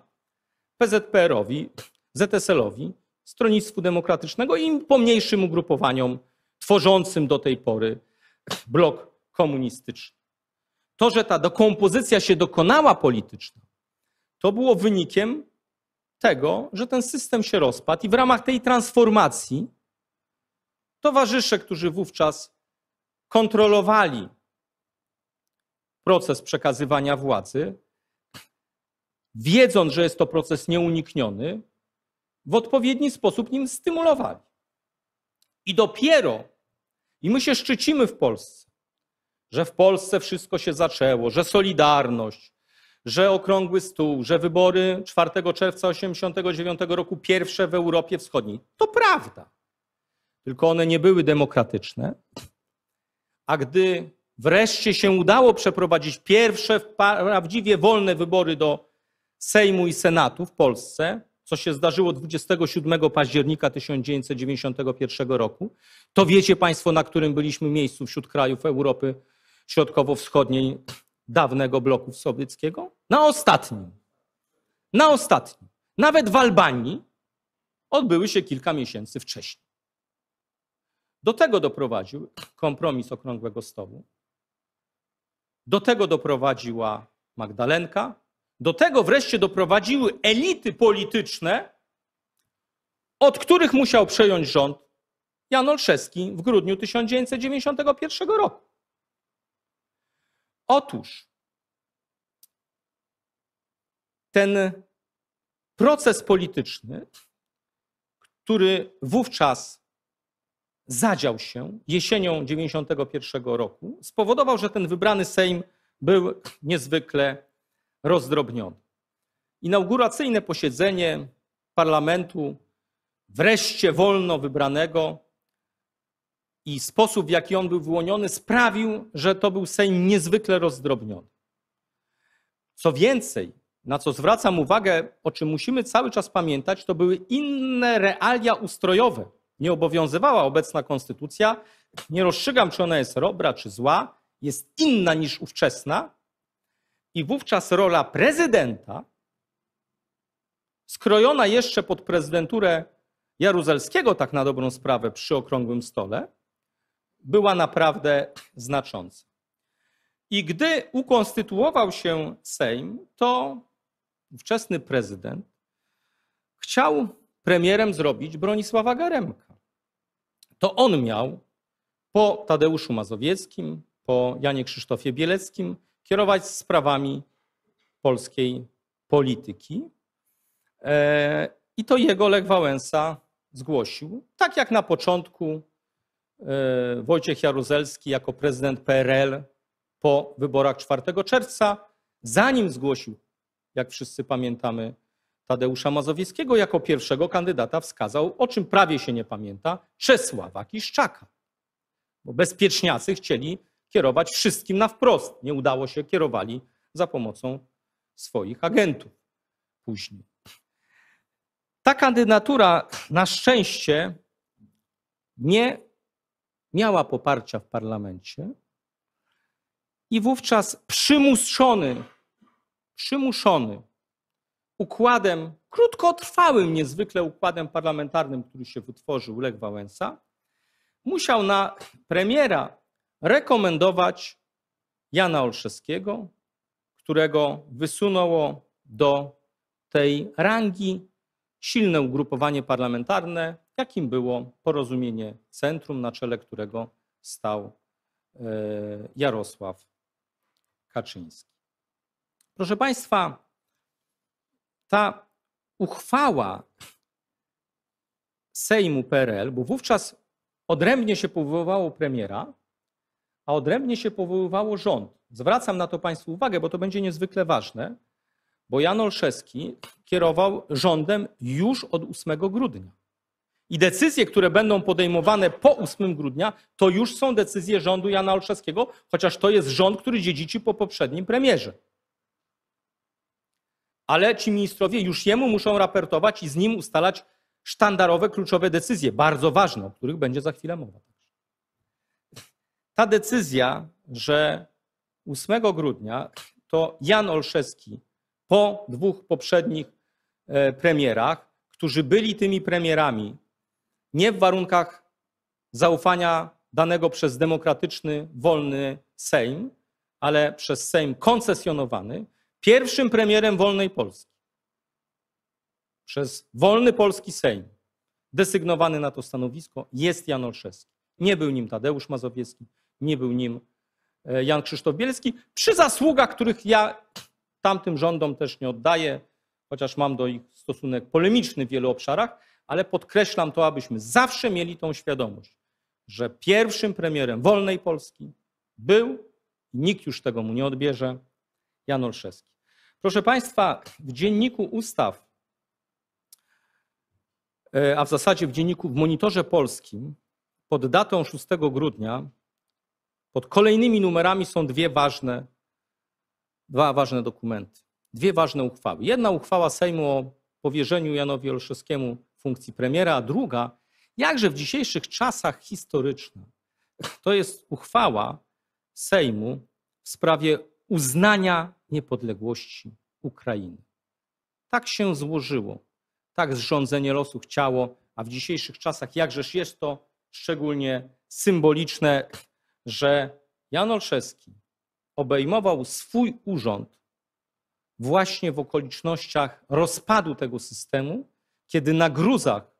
PZPR-owi, ZSL-owi, Stronnictwu Demokratycznego i pomniejszym ugrupowaniom tworzącym do tej pory blok komunistyczny. To, że ta dekompozycja się dokonała polityczna, to było wynikiem tego, że ten system się rozpadł i w ramach tej transformacji towarzysze, którzy wówczas kontrolowali proces przekazywania władzy, wiedząc, że jest to proces nieunikniony, w odpowiedni sposób nim stymulowali. I dopiero, i my się szczycimy w Polsce, że w Polsce wszystko się zaczęło, że Solidarność, że Okrągły Stół, że wybory 4 czerwca 1989 roku pierwsze w Europie Wschodniej. To prawda. Tylko one nie były demokratyczne. A gdy Wreszcie się udało przeprowadzić pierwsze prawdziwie wolne wybory do Sejmu i Senatu w Polsce, co się zdarzyło 27 października 1991 roku. To wiecie Państwo, na którym byliśmy miejscu wśród krajów Europy Środkowo-Wschodniej dawnego bloku sowieckiego? Na ostatnim. Na ostatnim. Nawet w Albanii odbyły się kilka miesięcy wcześniej. Do tego doprowadził kompromis okrągłego stołu, do tego doprowadziła Magdalenka, do tego wreszcie doprowadziły elity polityczne, od których musiał przejąć rząd Jan Olszewski w grudniu 1991 roku. Otóż ten proces polityczny, który wówczas zadział się jesienią 91 roku, spowodował, że ten wybrany Sejm był niezwykle rozdrobniony. Inauguracyjne posiedzenie parlamentu, wreszcie wolno wybranego, i sposób, w jaki on był wyłoniony, sprawił, że to był Sejm niezwykle rozdrobniony. Co więcej, na co zwracam uwagę, o czym musimy cały czas pamiętać, to były inne realia ustrojowe nie obowiązywała obecna konstytucja, nie rozstrzygam, czy ona jest dobra, czy zła, jest inna niż ówczesna, i wówczas rola prezydenta, skrojona jeszcze pod prezydenturę Jaruzelskiego, tak na dobrą sprawę, przy okrągłym stole, była naprawdę znacząca. I gdy ukonstytuował się Sejm, to ówczesny prezydent chciał premierem zrobić Bronisława Garemka to on miał po Tadeuszu Mazowieckim, po Janie Krzysztofie Bieleckim kierować sprawami polskiej polityki. E, I to jego Lech Wałęsa zgłosił. Tak jak na początku e, Wojciech Jaruzelski jako prezydent PRL po wyborach 4 czerwca, zanim zgłosił, jak wszyscy pamiętamy, Tadeusza Mazowieckiego jako pierwszego kandydata wskazał, o czym prawie się nie pamięta, Czesława Kiszczaka. Bo bezpieczniacy chcieli kierować wszystkim na wprost. Nie udało się, kierowali za pomocą swoich agentów później. Ta kandydatura na szczęście nie miała poparcia w parlamencie i wówczas przymuszony, przymuszony układem, krótkotrwałym niezwykle układem parlamentarnym, który się wytworzył Lech Wałęsa, musiał na premiera rekomendować Jana Olszewskiego, którego wysunęło do tej rangi silne ugrupowanie parlamentarne, jakim było porozumienie centrum, na czele którego stał e, Jarosław Kaczyński. Proszę Państwa, ta uchwała Sejmu PRL, bo wówczas odrębnie się powoływało premiera, a odrębnie się powoływało rząd. Zwracam na to Państwu uwagę, bo to będzie niezwykle ważne, bo Jan Olszewski kierował rządem już od 8 grudnia. I decyzje, które będą podejmowane po 8 grudnia, to już są decyzje rządu Jana Olszewskiego, chociaż to jest rząd, który dziedziczy po poprzednim premierze ale ci ministrowie już jemu muszą raportować i z nim ustalać sztandarowe, kluczowe decyzje, bardzo ważne, o których będzie za chwilę mowa. Ta decyzja, że 8 grudnia to Jan Olszewski po dwóch poprzednich e, premierach, którzy byli tymi premierami nie w warunkach zaufania danego przez demokratyczny, wolny Sejm, ale przez Sejm koncesjonowany, pierwszym premierem wolnej Polski przez wolny polski Sejm, desygnowany na to stanowisko, jest Jan Olszewski. Nie był nim Tadeusz Mazowiecki, nie był nim e, Jan Krzysztof Bielski, przy zasługach, których ja tamtym rządom też nie oddaję, chociaż mam do ich stosunek polemiczny w wielu obszarach, ale podkreślam to, abyśmy zawsze mieli tą świadomość, że pierwszym premierem wolnej Polski był, nikt już tego mu nie odbierze, Jan Olszewski. Proszę Państwa, w dzienniku ustaw, e, a w zasadzie w dzienniku, w monitorze polskim, pod datą 6 grudnia, pod kolejnymi numerami są dwie ważne, dwa ważne dokumenty, dwie ważne uchwały. Jedna uchwała Sejmu o powierzeniu Janowi Olszewskiemu funkcji premiera, a druga, jakże w dzisiejszych czasach historyczna, to jest uchwała Sejmu w sprawie uznania niepodległości Ukrainy. Tak się złożyło, tak zrządzenie losu chciało, a w dzisiejszych czasach jakżeż jest to szczególnie symboliczne, że Jan Olszewski obejmował swój urząd właśnie w okolicznościach rozpadu tego systemu, kiedy na gruzach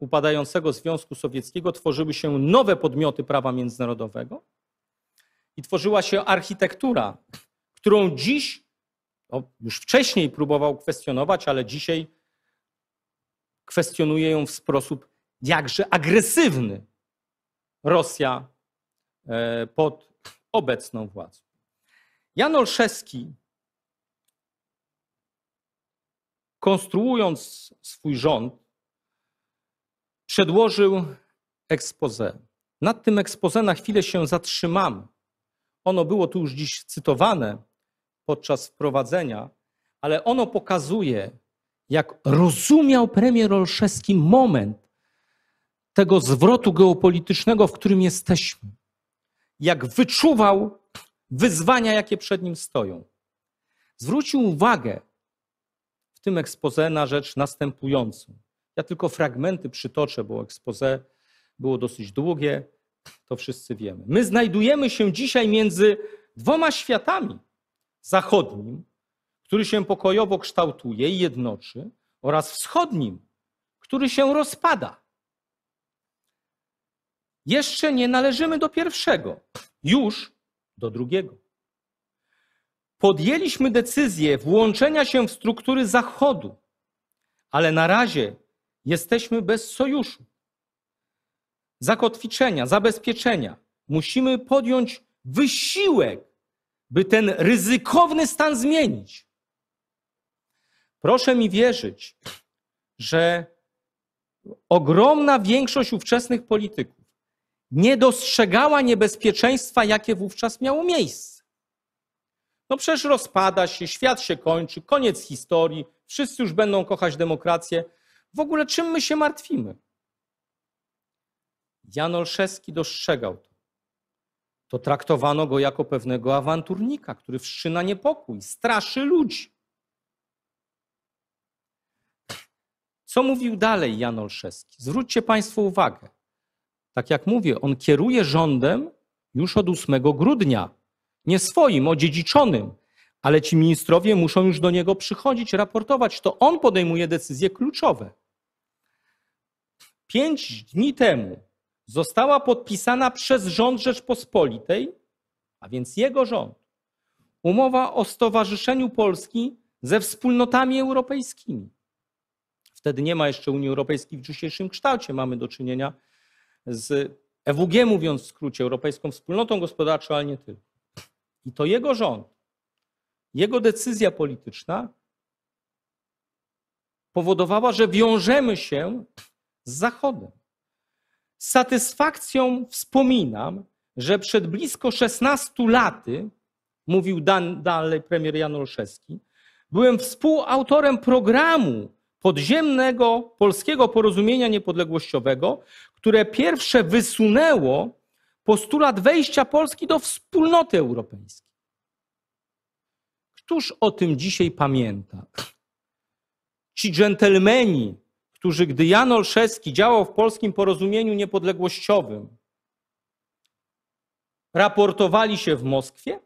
upadającego Związku Sowieckiego tworzyły się nowe podmioty prawa międzynarodowego i tworzyła się architektura którą dziś, no już wcześniej próbował kwestionować, ale dzisiaj kwestionuje ją w sposób jakże agresywny Rosja e, pod obecną władzą. Jan Olszewski, konstruując swój rząd, przedłożył ekspozę. Nad tym ekspozę na chwilę się zatrzymam. Ono było tu już dziś cytowane, podczas wprowadzenia, ale ono pokazuje, jak rozumiał premier Olszewski moment tego zwrotu geopolitycznego, w którym jesteśmy. Jak wyczuwał wyzwania, jakie przed nim stoją. Zwrócił uwagę w tym ekspoze na rzecz następującą. Ja tylko fragmenty przytoczę, bo ekspoze było dosyć długie, to wszyscy wiemy. My znajdujemy się dzisiaj między dwoma światami zachodnim, który się pokojowo kształtuje i jednoczy, oraz wschodnim, który się rozpada. Jeszcze nie należymy do pierwszego, już do drugiego. Podjęliśmy decyzję włączenia się w struktury Zachodu, ale na razie jesteśmy bez sojuszu. Zakotwiczenia, zabezpieczenia. Musimy podjąć wysiłek by ten ryzykowny stan zmienić. Proszę mi wierzyć, że ogromna większość ówczesnych polityków nie dostrzegała niebezpieczeństwa, jakie wówczas miało miejsce. No przecież rozpada się, świat się kończy, koniec historii, wszyscy już będą kochać demokrację. W ogóle czym my się martwimy? Jan Olszewski dostrzegał to to traktowano go jako pewnego awanturnika, który wszczyna niepokój, straszy ludzi. Co mówił dalej Jan Olszewski? Zwróćcie Państwo uwagę. Tak jak mówię, on kieruje rządem już od 8 grudnia. Nie swoim, odziedziczonym, ale ci ministrowie muszą już do niego przychodzić, raportować. To on podejmuje decyzje kluczowe. Pięć dni temu została podpisana przez rząd Rzeczpospolitej, a więc jego rząd, umowa o stowarzyszeniu Polski ze wspólnotami europejskimi. Wtedy nie ma jeszcze Unii Europejskiej w dzisiejszym kształcie. Mamy do czynienia z EWG, mówiąc w skrócie, Europejską Wspólnotą Gospodarczą, ale nie tylko. I to jego rząd, jego decyzja polityczna powodowała, że wiążemy się z Zachodem. Z satysfakcją wspominam, że przed blisko 16 laty, mówił dan, dalej premier Jan Olszewski, byłem współautorem programu podziemnego polskiego porozumienia niepodległościowego, które pierwsze wysunęło postulat wejścia Polski do wspólnoty europejskiej. Któż o tym dzisiaj pamięta? Ci dżentelmeni którzy, gdy Jan Olszewski działał w polskim porozumieniu niepodległościowym, raportowali się w Moskwie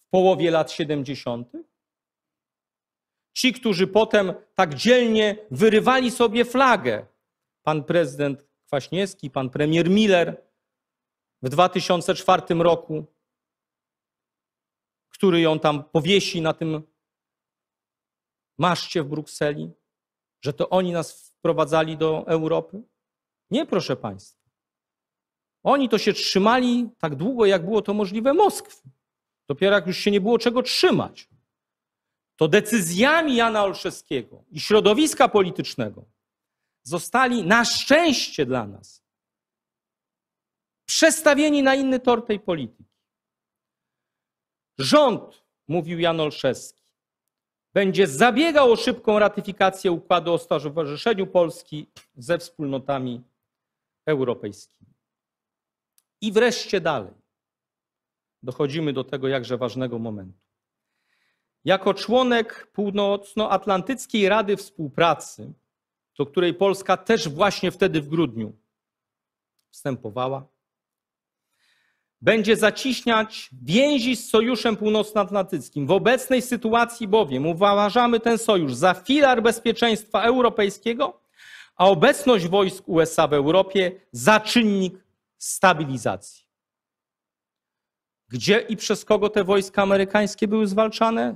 w połowie lat 70. Ci, którzy potem tak dzielnie wyrywali sobie flagę, pan prezydent Kwaśniewski, pan premier Miller w 2004 roku, który ją tam powiesi na tym maszcie w Brukseli, że to oni nas wprowadzali do Europy? Nie, proszę Państwa. Oni to się trzymali tak długo, jak było to możliwe Moskwy. Dopiero jak już się nie było czego trzymać, to decyzjami Jana Olszewskiego i środowiska politycznego zostali na szczęście dla nas przestawieni na inny tor tej polityki. Rząd, mówił Jan Olszewski, będzie zabiegał o szybką ratyfikację układu o stowarzyszeniu Polski ze wspólnotami europejskimi. I wreszcie dalej dochodzimy do tego jakże ważnego momentu. Jako członek Północnoatlantyckiej Rady Współpracy, do której Polska też właśnie wtedy w grudniu wstępowała, będzie zaciśniać więzi z Sojuszem Północnoatlantyckim. W obecnej sytuacji bowiem uważamy ten sojusz za filar bezpieczeństwa europejskiego, a obecność wojsk USA w Europie za czynnik stabilizacji. Gdzie i przez kogo te wojska amerykańskie były zwalczane?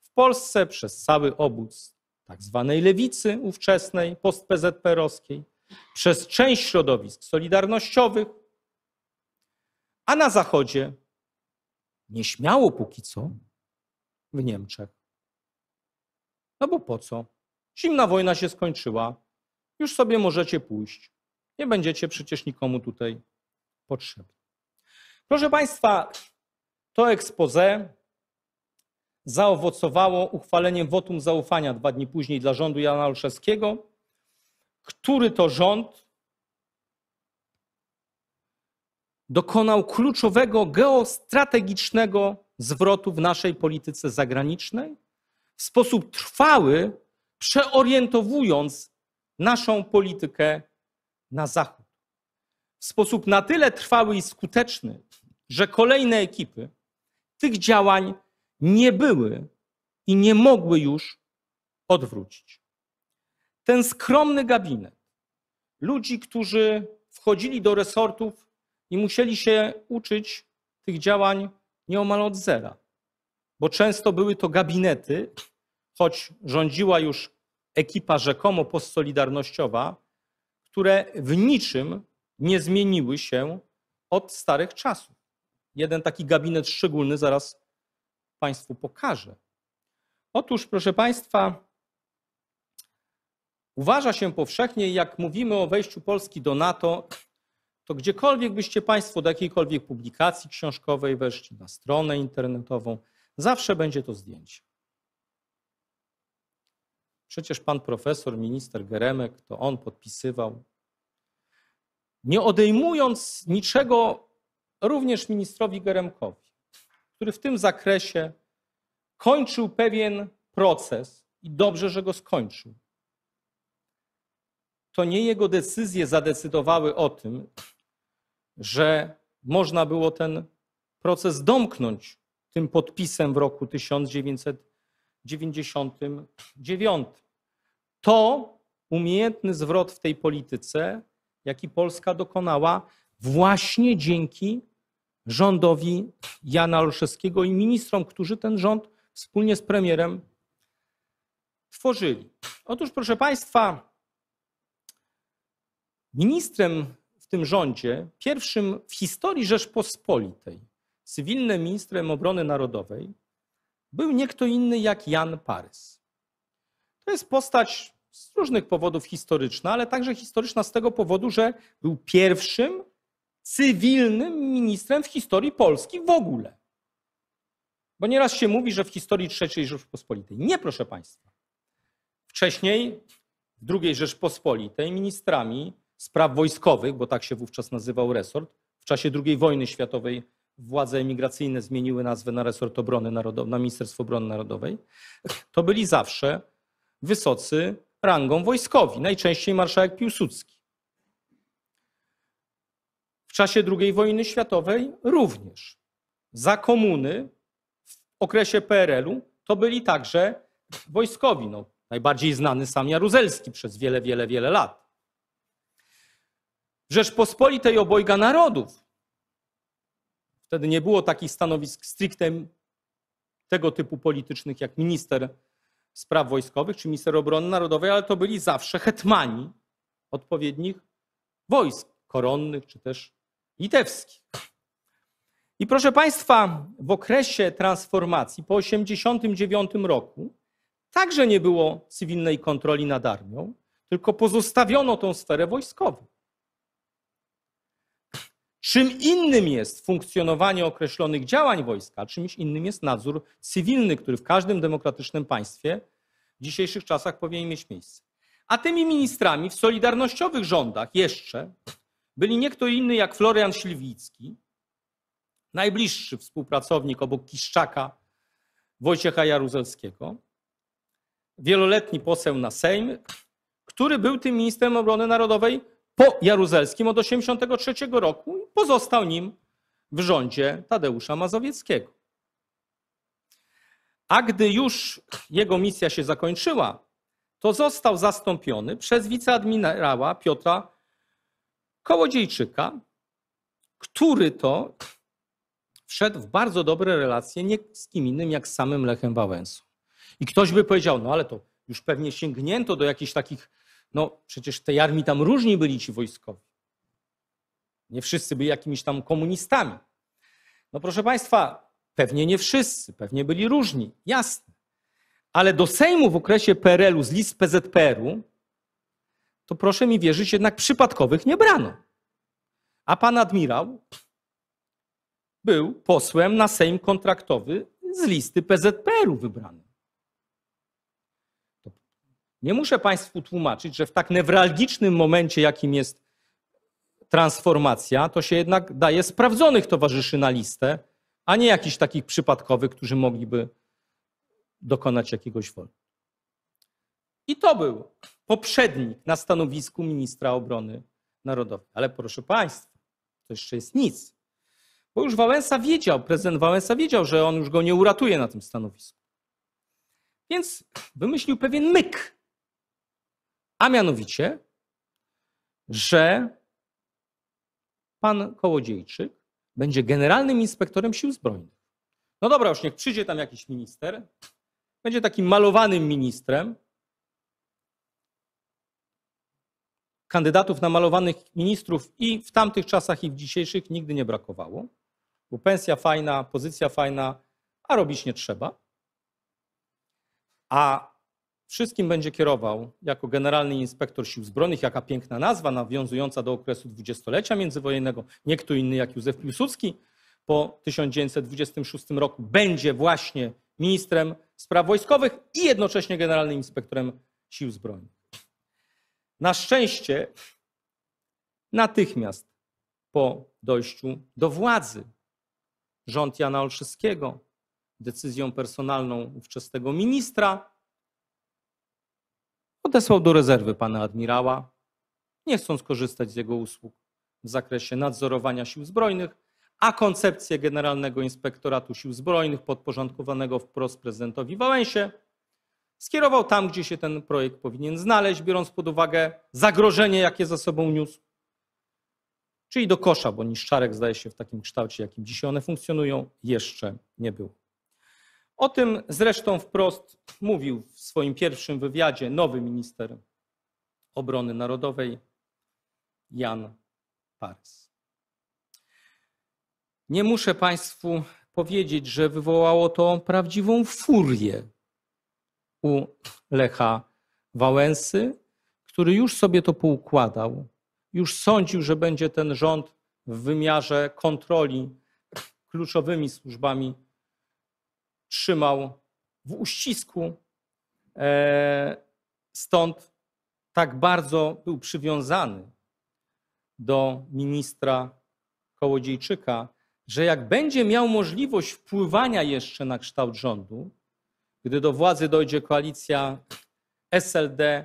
W Polsce przez cały obóz tak zwanej lewicy ówczesnej, post pzp owskiej przez część środowisk solidarnościowych, a na zachodzie nieśmiało póki co w Niemczech. No bo po co? Zimna wojna się skończyła. Już sobie możecie pójść. Nie będziecie przecież nikomu tutaj potrzebni. Proszę Państwa, to expose zaowocowało uchwaleniem wotum zaufania dwa dni później dla rządu Jana Olszewskiego, który to rząd dokonał kluczowego geostrategicznego zwrotu w naszej polityce zagranicznej, w sposób trwały przeorientowując naszą politykę na zachód. W sposób na tyle trwały i skuteczny, że kolejne ekipy tych działań nie były i nie mogły już odwrócić. Ten skromny gabinet ludzi, którzy wchodzili do resortów i musieli się uczyć tych działań nieomal od zera, bo często były to gabinety, choć rządziła już ekipa rzekomo postsolidarnościowa, które w niczym nie zmieniły się od starych czasów. Jeden taki gabinet szczególny zaraz Państwu pokażę. Otóż, proszę Państwa, uważa się powszechnie, jak mówimy o wejściu Polski do NATO, to gdziekolwiek byście Państwo do jakiejkolwiek publikacji książkowej weszli, na stronę internetową, zawsze będzie to zdjęcie. Przecież pan profesor, minister Geremek, to on podpisywał. Nie odejmując niczego również ministrowi Geremkowi, który w tym zakresie kończył pewien proces i dobrze, że go skończył. To nie jego decyzje zadecydowały o tym, że można było ten proces domknąć tym podpisem w roku 1999. To umiejętny zwrot w tej polityce, jaki Polska dokonała właśnie dzięki rządowi Jana Olszewskiego i ministrom, którzy ten rząd wspólnie z premierem tworzyli. Otóż, proszę Państwa, ministrem w tym rządzie, pierwszym w historii Rzeczpospolitej cywilnym ministrem obrony narodowej, był nie kto inny jak Jan Parys. To jest postać z różnych powodów historyczna, ale także historyczna z tego powodu, że był pierwszym cywilnym ministrem w historii Polski w ogóle. Bo nieraz się mówi, że w historii III Rzeczpospolitej. Nie, proszę Państwa. Wcześniej w II Rzeczpospolitej ministrami Spraw Wojskowych, bo tak się wówczas nazywał resort. W czasie II wojny światowej władze emigracyjne zmieniły nazwę na resort obrony narodowej, na Ministerstwo Obrony Narodowej. To byli zawsze wysocy rangą wojskowi, najczęściej marszałek Piłsudski. W czasie II wojny światowej również. Za komuny w okresie PRL-u to byli także wojskowi. No, najbardziej znany sam Jaruzelski przez wiele, wiele, wiele lat. Rzeczpospolitej obojga narodów. Wtedy nie było takich stanowisk stricte tego typu politycznych jak minister spraw wojskowych czy minister obrony narodowej, ale to byli zawsze hetmani odpowiednich wojsk koronnych czy też litewskich. I proszę Państwa, w okresie transformacji po 1989 roku także nie było cywilnej kontroli nad armią, tylko pozostawiono tą sferę wojskową. Czym innym jest funkcjonowanie określonych działań wojska, czymś innym jest nadzór cywilny, który w każdym demokratycznym państwie w dzisiejszych czasach powinien mieć miejsce. A tymi ministrami w solidarnościowych rządach jeszcze byli nie kto inny jak Florian Śliwicki, najbliższy współpracownik obok Kiszczaka Wojciecha Jaruzelskiego, wieloletni poseł na Sejm, który był tym ministrem obrony narodowej po Jaruzelskim od 1983 roku pozostał nim w rządzie Tadeusza Mazowieckiego. A gdy już jego misja się zakończyła, to został zastąpiony przez wiceadmirała Piotra Kołodziejczyka, który to wszedł w bardzo dobre relacje nie z kim innym jak z samym Lechem Wałęsą. I ktoś by powiedział, no ale to już pewnie sięgnięto do jakichś takich, no przecież tej armii tam różni byli ci wojskowi. Nie wszyscy byli jakimiś tam komunistami. No proszę Państwa, pewnie nie wszyscy, pewnie byli różni, jasne. Ale do Sejmu w okresie PRL-u z list PZPR-u, to proszę mi wierzyć, jednak przypadkowych nie brano. A pan admirał był posłem na Sejm kontraktowy z listy PZPR-u wybrany. Nie muszę Państwu tłumaczyć, że w tak newralgicznym momencie, jakim jest transformacja, to się jednak daje sprawdzonych towarzyszy na listę, a nie jakichś takich przypadkowych, którzy mogliby dokonać jakiegoś wolna. I to był poprzednik na stanowisku ministra obrony narodowej. Ale proszę Państwa, to jeszcze jest nic. Bo już Wałęsa wiedział, prezydent Wałęsa wiedział, że on już go nie uratuje na tym stanowisku. Więc wymyślił pewien myk. A mianowicie, że pan Kołodziejczyk będzie generalnym inspektorem sił zbrojnych. No dobra, już niech przyjdzie tam jakiś minister, będzie takim malowanym ministrem. Kandydatów na malowanych ministrów i w tamtych czasach, i w dzisiejszych nigdy nie brakowało, bo pensja fajna, pozycja fajna, a robić nie trzeba. A wszystkim będzie kierował jako generalny inspektor sił zbrojnych, jaka piękna nazwa nawiązująca do okresu dwudziestolecia międzywojennego, nie kto inny jak Józef Piłsudski po 1926 roku będzie właśnie ministrem spraw wojskowych i jednocześnie generalnym inspektorem sił zbrojnych. Na szczęście natychmiast po dojściu do władzy rząd Jana Olszewskiego decyzją personalną ówczesnego ministra odesłał do rezerwy pana admirała, nie chcąc korzystać z jego usług w zakresie nadzorowania sił zbrojnych, a koncepcję Generalnego Inspektoratu Sił Zbrojnych podporządkowanego wprost prezydentowi Wałęsie skierował tam, gdzie się ten projekt powinien znaleźć, biorąc pod uwagę zagrożenie, jakie za sobą niósł. Czyli do kosza, bo niszczarek zdaje się w takim kształcie, jakim dzisiaj one funkcjonują, jeszcze nie był. O tym zresztą wprost mówił w swoim pierwszym wywiadzie nowy minister obrony narodowej Jan Parys. Nie muszę Państwu powiedzieć, że wywołało to prawdziwą furię u Lecha Wałęsy, który już sobie to poukładał, już sądził, że będzie ten rząd w wymiarze kontroli kluczowymi służbami trzymał w uścisku. E, stąd tak bardzo był przywiązany do ministra Kołodziejczyka, że jak będzie miał możliwość wpływania jeszcze na kształt rządu, gdy do władzy dojdzie koalicja SLD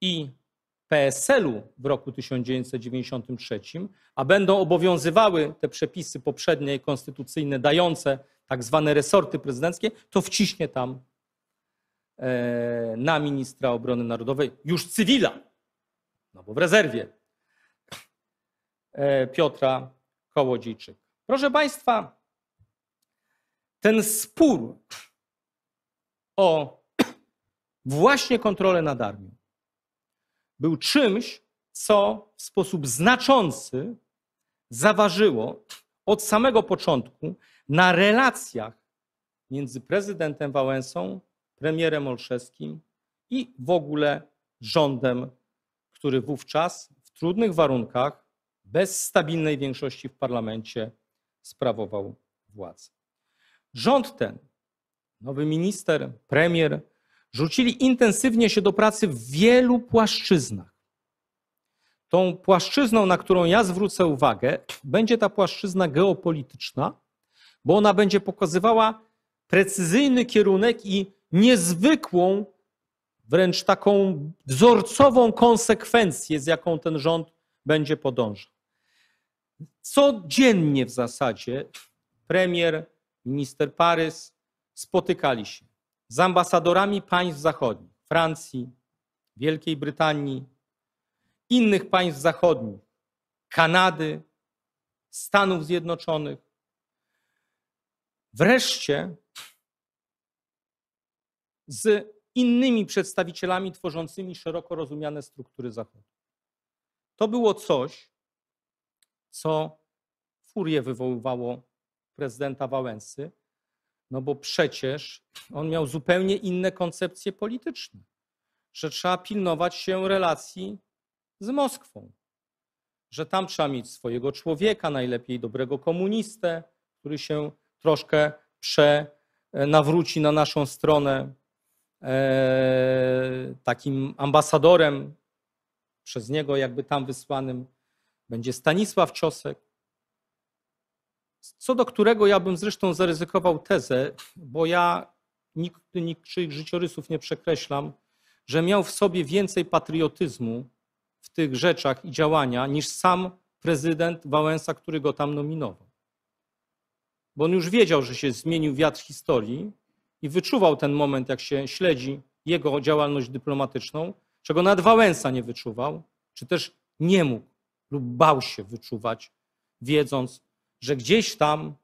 i PSL-u w roku 1993, a będą obowiązywały te przepisy poprzednie konstytucyjne dające tak zwane resorty prezydenckie, to wciśnie tam e, na ministra obrony narodowej już cywila, no bo w rezerwie, e, Piotra Kołodziejczyk. Proszę Państwa, ten spór o właśnie kontrolę nad armią był czymś, co w sposób znaczący zaważyło od samego początku na relacjach między prezydentem Wałęsą, premierem Olszewskim i w ogóle rządem, który wówczas w trudnych warunkach, bez stabilnej większości w parlamencie, sprawował władzę. Rząd ten, nowy minister, premier, rzucili intensywnie się do pracy w wielu płaszczyznach. Tą płaszczyzną, na którą ja zwrócę uwagę, będzie ta płaszczyzna geopolityczna, bo ona będzie pokazywała precyzyjny kierunek i niezwykłą, wręcz taką wzorcową konsekwencję, z jaką ten rząd będzie podążał. Codziennie w zasadzie premier, minister Parys spotykali się z ambasadorami państw zachodnich, Francji, Wielkiej Brytanii, innych państw zachodnich, Kanady, Stanów Zjednoczonych, Wreszcie z innymi przedstawicielami tworzącymi szeroko rozumiane struktury Zachodu. To było coś, co furię wywoływało prezydenta Wałęsy, no bo przecież on miał zupełnie inne koncepcje polityczne, że trzeba pilnować się relacji z Moskwą, że tam trzeba mieć swojego człowieka, najlepiej dobrego komunistę, który się troszkę prze, e, nawróci na naszą stronę. E, takim ambasadorem przez niego, jakby tam wysłanym, będzie Stanisław Ciosek, co do którego ja bym zresztą zaryzykował tezę, bo ja nigdy niczyich życiorysów nie przekreślam, że miał w sobie więcej patriotyzmu w tych rzeczach i działania niż sam prezydent Wałęsa, który go tam nominował bo on już wiedział, że się zmienił wiatr historii i wyczuwał ten moment, jak się śledzi jego działalność dyplomatyczną, czego nawet Wałęsa nie wyczuwał, czy też nie mógł lub bał się wyczuwać, wiedząc, że gdzieś tam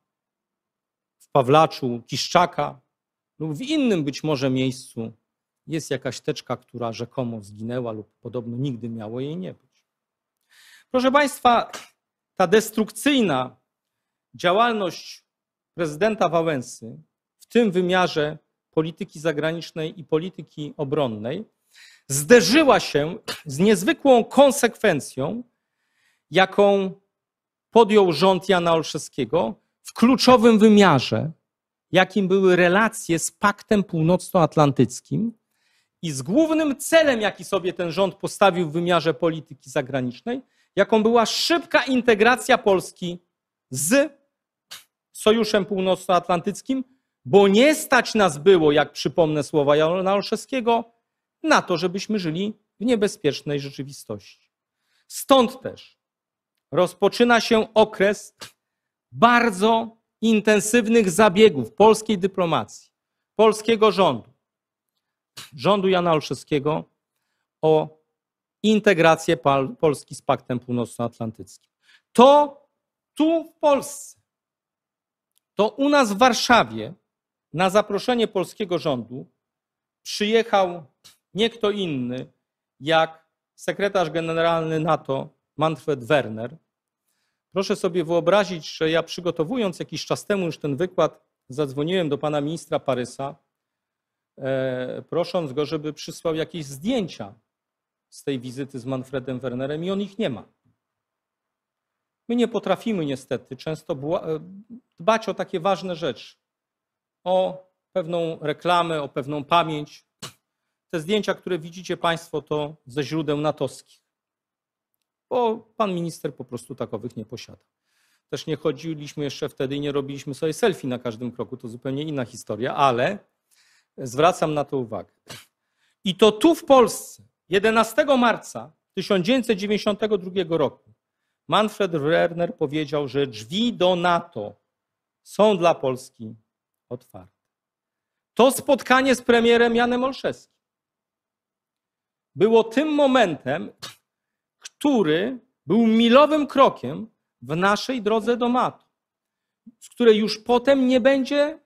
w Pawlaczu, Kiszczaka lub w innym być może miejscu jest jakaś teczka, która rzekomo zginęła lub podobno nigdy miało jej nie być. Proszę Państwa, ta destrukcyjna działalność prezydenta Wałęsy w tym wymiarze polityki zagranicznej i polityki obronnej zderzyła się z niezwykłą konsekwencją, jaką podjął rząd Jana Olszewskiego w kluczowym wymiarze, jakim były relacje z Paktem Północnoatlantyckim i z głównym celem, jaki sobie ten rząd postawił w wymiarze polityki zagranicznej, jaką była szybka integracja Polski z Sojuszem Północnoatlantyckim, bo nie stać nas było, jak przypomnę słowa Jana Olszewskiego, na to, żebyśmy żyli w niebezpiecznej rzeczywistości. Stąd też rozpoczyna się okres bardzo intensywnych zabiegów polskiej dyplomacji, polskiego rządu, rządu Jana Olszewskiego o integrację Polski z Paktem Północnoatlantyckim. To tu w Polsce to u nas w Warszawie na zaproszenie polskiego rządu przyjechał nie kto inny jak sekretarz generalny NATO Manfred Werner. Proszę sobie wyobrazić, że ja przygotowując jakiś czas temu już ten wykład, zadzwoniłem do pana ministra Parysa, e, prosząc go, żeby przysłał jakieś zdjęcia z tej wizyty z Manfredem Wernerem i on ich nie ma. My nie potrafimy niestety często e, dbać o takie ważne rzeczy, o pewną reklamę, o pewną pamięć. Te zdjęcia, które widzicie Państwo, to ze źródeł natowskich, bo pan minister po prostu takowych nie posiada. Też nie chodziliśmy jeszcze wtedy i nie robiliśmy sobie selfie na każdym kroku, to zupełnie inna historia, ale zwracam na to uwagę. I to tu w Polsce 11 marca 1992 roku Manfred Werner powiedział, że drzwi do NATO są dla Polski otwarte. To spotkanie z premierem Janem Olszewskim było tym momentem, który był milowym krokiem w naszej drodze do NATO, z której już potem nie będzie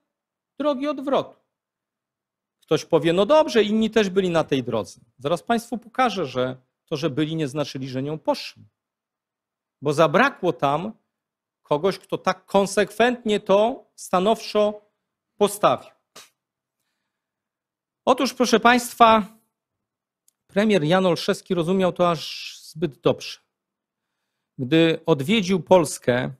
drogi odwrotu. Ktoś powie, no dobrze, inni też byli na tej drodze. Zaraz Państwu pokażę, że to, że byli, nie znaczyli, że nią poszli bo zabrakło tam kogoś, kto tak konsekwentnie to stanowczo postawił. Otóż, proszę Państwa, premier Jan Olszewski rozumiał to aż zbyt dobrze. Gdy odwiedził Polskę,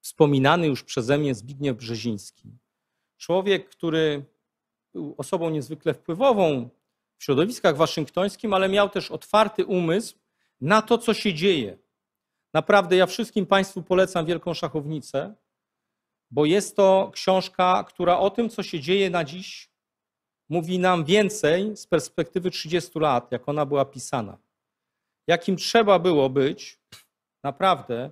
wspominany już przeze mnie Zbigniew Brzeziński, człowiek, który był osobą niezwykle wpływową w środowiskach waszyngtońskim, ale miał też otwarty umysł na to, co się dzieje. Naprawdę, ja wszystkim Państwu polecam Wielką Szachownicę, bo jest to książka, która o tym, co się dzieje na dziś, mówi nam więcej z perspektywy 30 lat, jak ona była pisana. Jakim trzeba było być naprawdę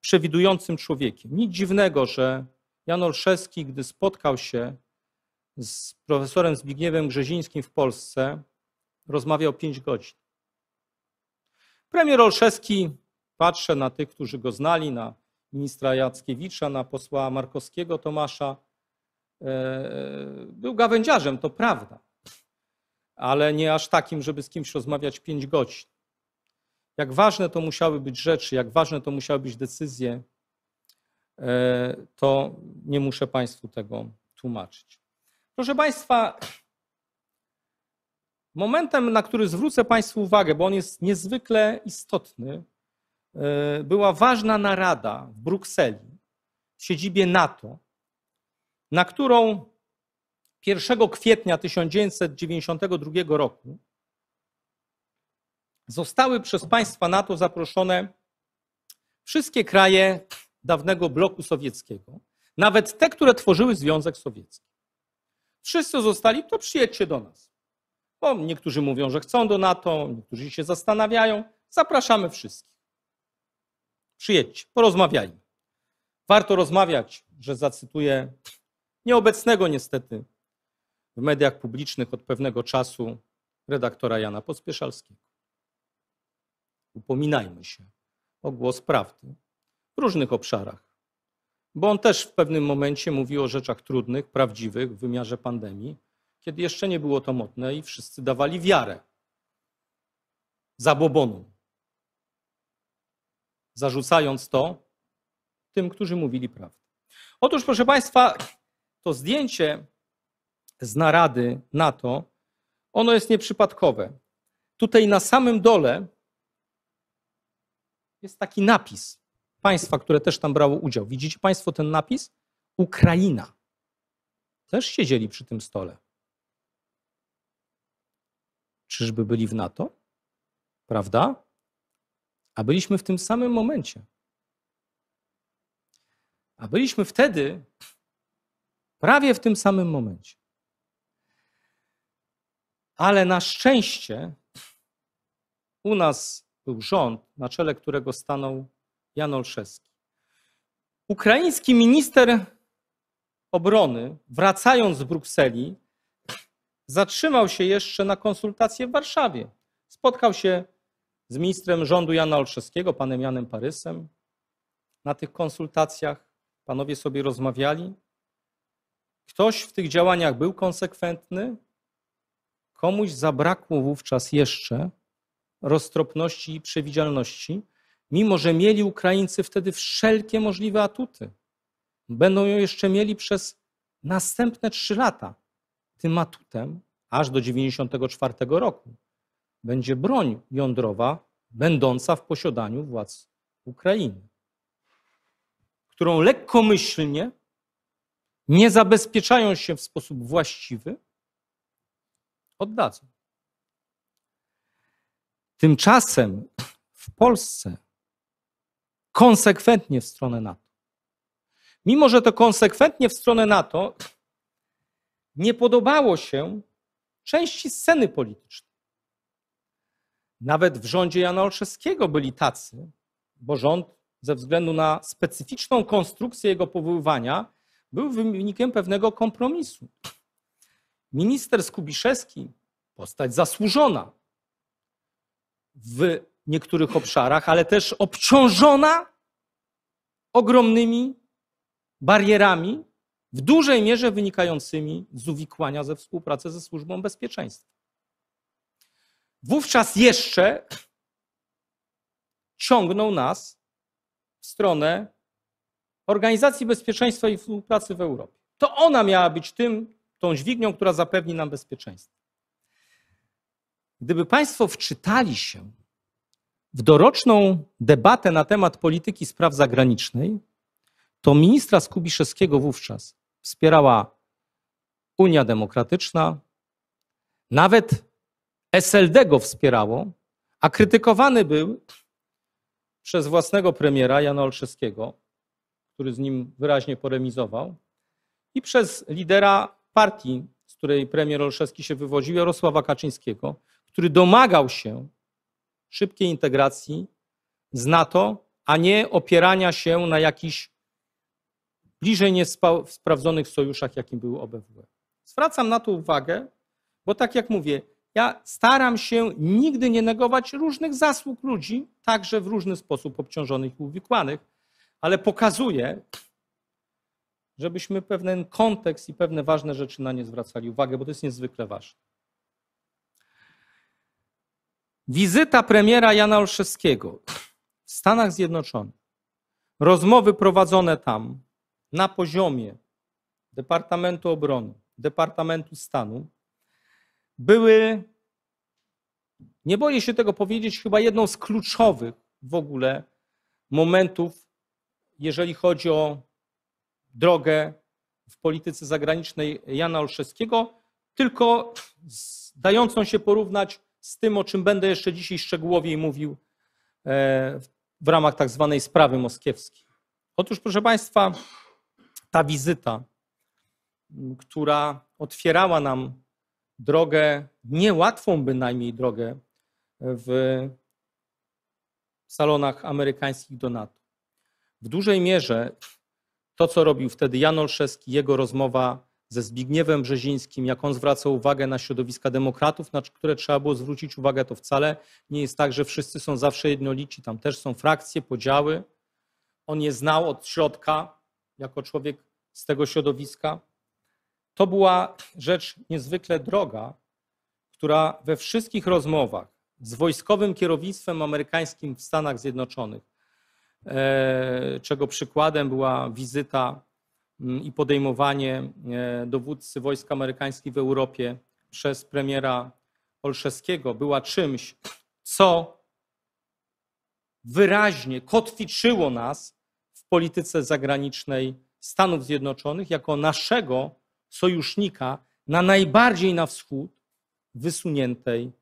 przewidującym człowiekiem. Nic dziwnego, że Jan Olszewski, gdy spotkał się z profesorem Zbigniewem Grzezińskim w Polsce, rozmawiał 5 godzin. Premier Olszewski, patrzę na tych, którzy go znali, na ministra Jackiewicza, na posła Markowskiego Tomasza, e, był gawędziarzem, to prawda, ale nie aż takim, żeby z kimś rozmawiać pięć godzin. Jak ważne to musiały być rzeczy, jak ważne to musiały być decyzje, e, to nie muszę Państwu tego tłumaczyć. Proszę Państwa, Momentem, na który zwrócę Państwu uwagę, bo on jest niezwykle istotny, e, była ważna narada w Brukseli, w siedzibie NATO, na którą 1 kwietnia 1992 roku zostały przez państwa NATO zaproszone wszystkie kraje dawnego bloku sowieckiego, nawet te, które tworzyły Związek Sowiecki. Wszyscy zostali, to przyjedźcie do nas bo niektórzy mówią, że chcą do NATO, niektórzy się zastanawiają. Zapraszamy wszystkich. Przyjedźcie, porozmawiajmy. Warto rozmawiać, że zacytuję nieobecnego niestety w mediach publicznych od pewnego czasu redaktora Jana Pospieszalskiego. Upominajmy się o głos prawdy w różnych obszarach, bo on też w pewnym momencie mówił o rzeczach trudnych, prawdziwych w wymiarze pandemii, kiedy jeszcze nie było to modne i wszyscy dawali wiarę zabobonom, zarzucając to tym, którzy mówili prawdę. Otóż, proszę Państwa, to zdjęcie z narady NATO, ono jest nieprzypadkowe. Tutaj na samym dole jest taki napis państwa, które też tam brało udział. Widzicie Państwo ten napis? Ukraina. Też siedzieli przy tym stole. Czyżby byli w NATO? Prawda? A byliśmy w tym samym momencie. A byliśmy wtedy prawie w tym samym momencie. Ale na szczęście u nas był rząd, na czele którego stanął Jan Olszewski. Ukraiński minister obrony, wracając z Brukseli, zatrzymał się jeszcze na konsultacje w Warszawie. Spotkał się z ministrem rządu Jana Olszewskiego, panem Janem Parysem. Na tych konsultacjach panowie sobie rozmawiali. Ktoś w tych działaniach był konsekwentny, komuś zabrakło wówczas jeszcze roztropności i przewidzialności, mimo że mieli Ukraińcy wtedy wszelkie możliwe atuty. Będą ją jeszcze mieli przez następne trzy lata tym atutem aż do 1994 roku będzie broń jądrowa będąca w posiadaniu władz Ukrainy, którą lekkomyślnie nie zabezpieczają się w sposób właściwy, oddadzą. Tymczasem w Polsce konsekwentnie w stronę NATO. Mimo, że to konsekwentnie w stronę NATO nie podobało się części sceny politycznej. Nawet w rządzie Jana Olszewskiego byli tacy, bo rząd ze względu na specyficzną konstrukcję jego powoływania był wynikiem pewnego kompromisu. Minister Skubiszewski, postać zasłużona w niektórych obszarach, ale też obciążona ogromnymi barierami w dużej mierze wynikającymi z uwikłania ze współpracy ze służbą bezpieczeństwa. Wówczas jeszcze ciągnął nas w stronę Organizacji Bezpieczeństwa i Współpracy w Europie. To ona miała być tym, tą dźwignią, która zapewni nam bezpieczeństwo. Gdyby Państwo wczytali się w doroczną debatę na temat polityki spraw zagranicznej, to ministra Skubiszewskiego wówczas wspierała Unia Demokratyczna, nawet SLD go wspierało, a krytykowany był przez własnego premiera Jana Olszewskiego, który z nim wyraźnie poremizował, i przez lidera partii, z której premier Olszewski się wywoził, Jarosława Kaczyńskiego, który domagał się szybkiej integracji z NATO, a nie opierania się na jakichś bliżej niż w sprawdzonych sojuszach, jakim był OBWE. Zwracam na to uwagę, bo tak jak mówię, ja staram się nigdy nie negować różnych zasług ludzi, także w różny sposób obciążonych i uwikłanych, ale pokazuję, żebyśmy pewien kontekst i pewne ważne rzeczy na nie zwracali uwagę, bo to jest niezwykle ważne. Wizyta premiera Jana Olszewskiego w Stanach Zjednoczonych, rozmowy prowadzone tam na poziomie Departamentu Obrony, Departamentu Stanu były, nie boję się tego powiedzieć, chyba jedną z kluczowych w ogóle momentów, jeżeli chodzi o drogę w polityce zagranicznej Jana Olszewskiego, tylko dającą się porównać z tym, o czym będę jeszcze dzisiaj szczegółowiej mówił e, w ramach tak zwanej sprawy moskiewskiej. Otóż, proszę Państwa, ta wizyta, która otwierała nam drogę, niełatwą bynajmniej drogę e, w salonach amerykańskich do NATO. W dużej mierze to, co robił wtedy Jan Olszewski, jego rozmowa ze Zbigniewem Brzezińskim, jak on zwraca uwagę na środowiska demokratów, na które trzeba było zwrócić uwagę, to wcale nie jest tak, że wszyscy są zawsze jednolici. Tam też są frakcje, podziały. On je znał od środka, jako człowiek z tego środowiska. To była rzecz niezwykle droga, która we wszystkich rozmowach z wojskowym kierownictwem amerykańskim w Stanach Zjednoczonych, e, czego przykładem była wizyta mm, i podejmowanie e, dowódcy wojsk amerykańskich w Europie przez premiera Olszewskiego, była czymś, co wyraźnie kotwiczyło nas w polityce zagranicznej Stanów Zjednoczonych jako naszego sojusznika na najbardziej na wschód wysuniętej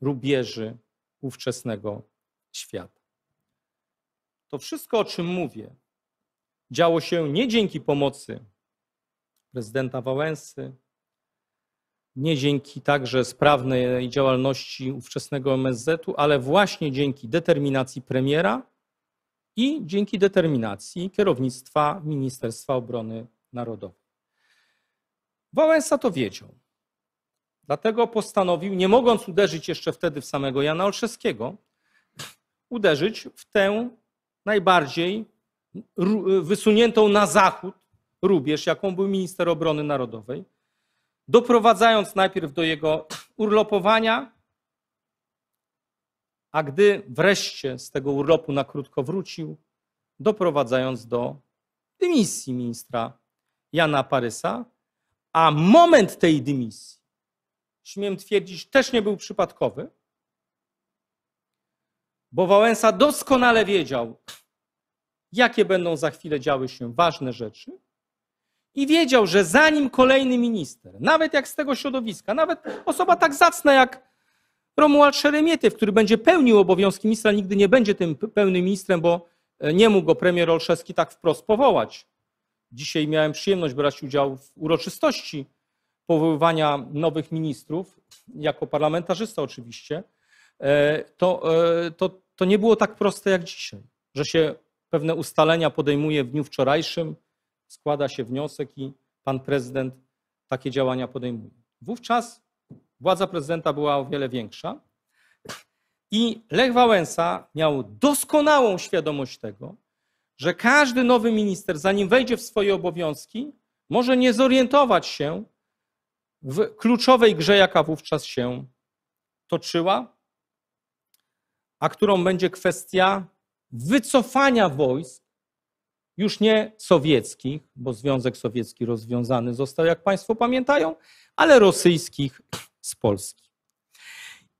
rubieży ówczesnego świata. To wszystko, o czym mówię, działo się nie dzięki pomocy prezydenta Wałęsy, nie dzięki także sprawnej działalności ówczesnego MSZ-u, ale właśnie dzięki determinacji premiera i dzięki determinacji kierownictwa Ministerstwa Obrony Narodowej. Wałęsa to wiedział. Dlatego postanowił, nie mogąc uderzyć jeszcze wtedy w samego Jana Olszewskiego, uderzyć w tę najbardziej wysuniętą na zachód rubież, jaką był minister obrony narodowej, doprowadzając najpierw do jego urlopowania, a gdy wreszcie z tego urlopu na krótko wrócił, doprowadzając do dymisji ministra Jana Parysa, a moment tej dymisji, śmiem twierdzić, też nie był przypadkowy, bo Wałęsa doskonale wiedział, jakie będą za chwilę działy się ważne rzeczy i wiedział, że zanim kolejny minister, nawet jak z tego środowiska, nawet osoba tak zacna jak Romuald Szeremietyw, który będzie pełnił obowiązki ministra, nigdy nie będzie tym pełnym ministrem, bo e, nie mógł go premier Olszewski tak wprost powołać. Dzisiaj miałem przyjemność brać udział w uroczystości powoływania nowych ministrów, jako parlamentarzysta oczywiście. E, to, e, to, to nie było tak proste jak dzisiaj, że się pewne ustalenia podejmuje w dniu wczorajszym, składa się wniosek i pan prezydent takie działania podejmuje. Wówczas władza prezydenta była o wiele większa. I Lech Wałęsa miał doskonałą świadomość tego, że każdy nowy minister, zanim wejdzie w swoje obowiązki, może nie zorientować się w kluczowej grze, jaka wówczas się toczyła, a którą będzie kwestia wycofania wojsk, już nie sowieckich, bo Związek Sowiecki rozwiązany został, jak Państwo pamiętają, ale rosyjskich z Polski.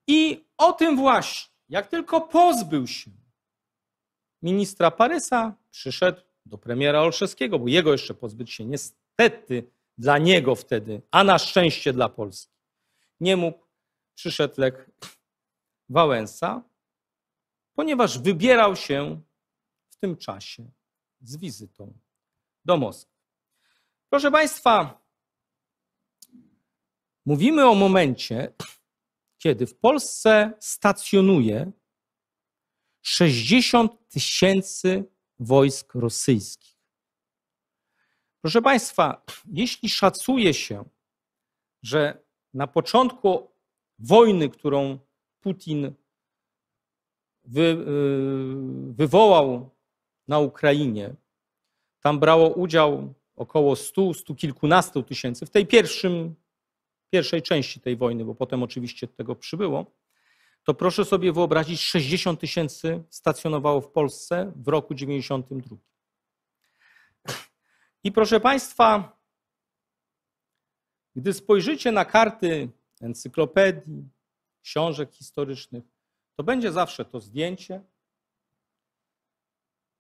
I o tym właśnie, jak tylko pozbył się ministra Parysa, przyszedł do premiera Olszewskiego, bo jego jeszcze pozbyć się niestety dla niego wtedy, a na szczęście dla Polski. Nie mógł, przyszedł Lech Wałęsa, ponieważ wybierał się w tym czasie z wizytą do Moskwy. Proszę Państwa, Mówimy o momencie, kiedy w Polsce stacjonuje 60 tysięcy wojsk rosyjskich. Proszę Państwa, jeśli szacuje się, że na początku wojny, którą Putin wy, y, wywołał na Ukrainie, tam brało udział około 100, 100 kilkunastu tysięcy, w tej pierwszym pierwszej części tej wojny, bo potem oczywiście tego przybyło, to proszę sobie wyobrazić, 60 tysięcy stacjonowało w Polsce w roku 92. I proszę Państwa, gdy spojrzycie na karty encyklopedii, książek historycznych, to będzie zawsze to zdjęcie,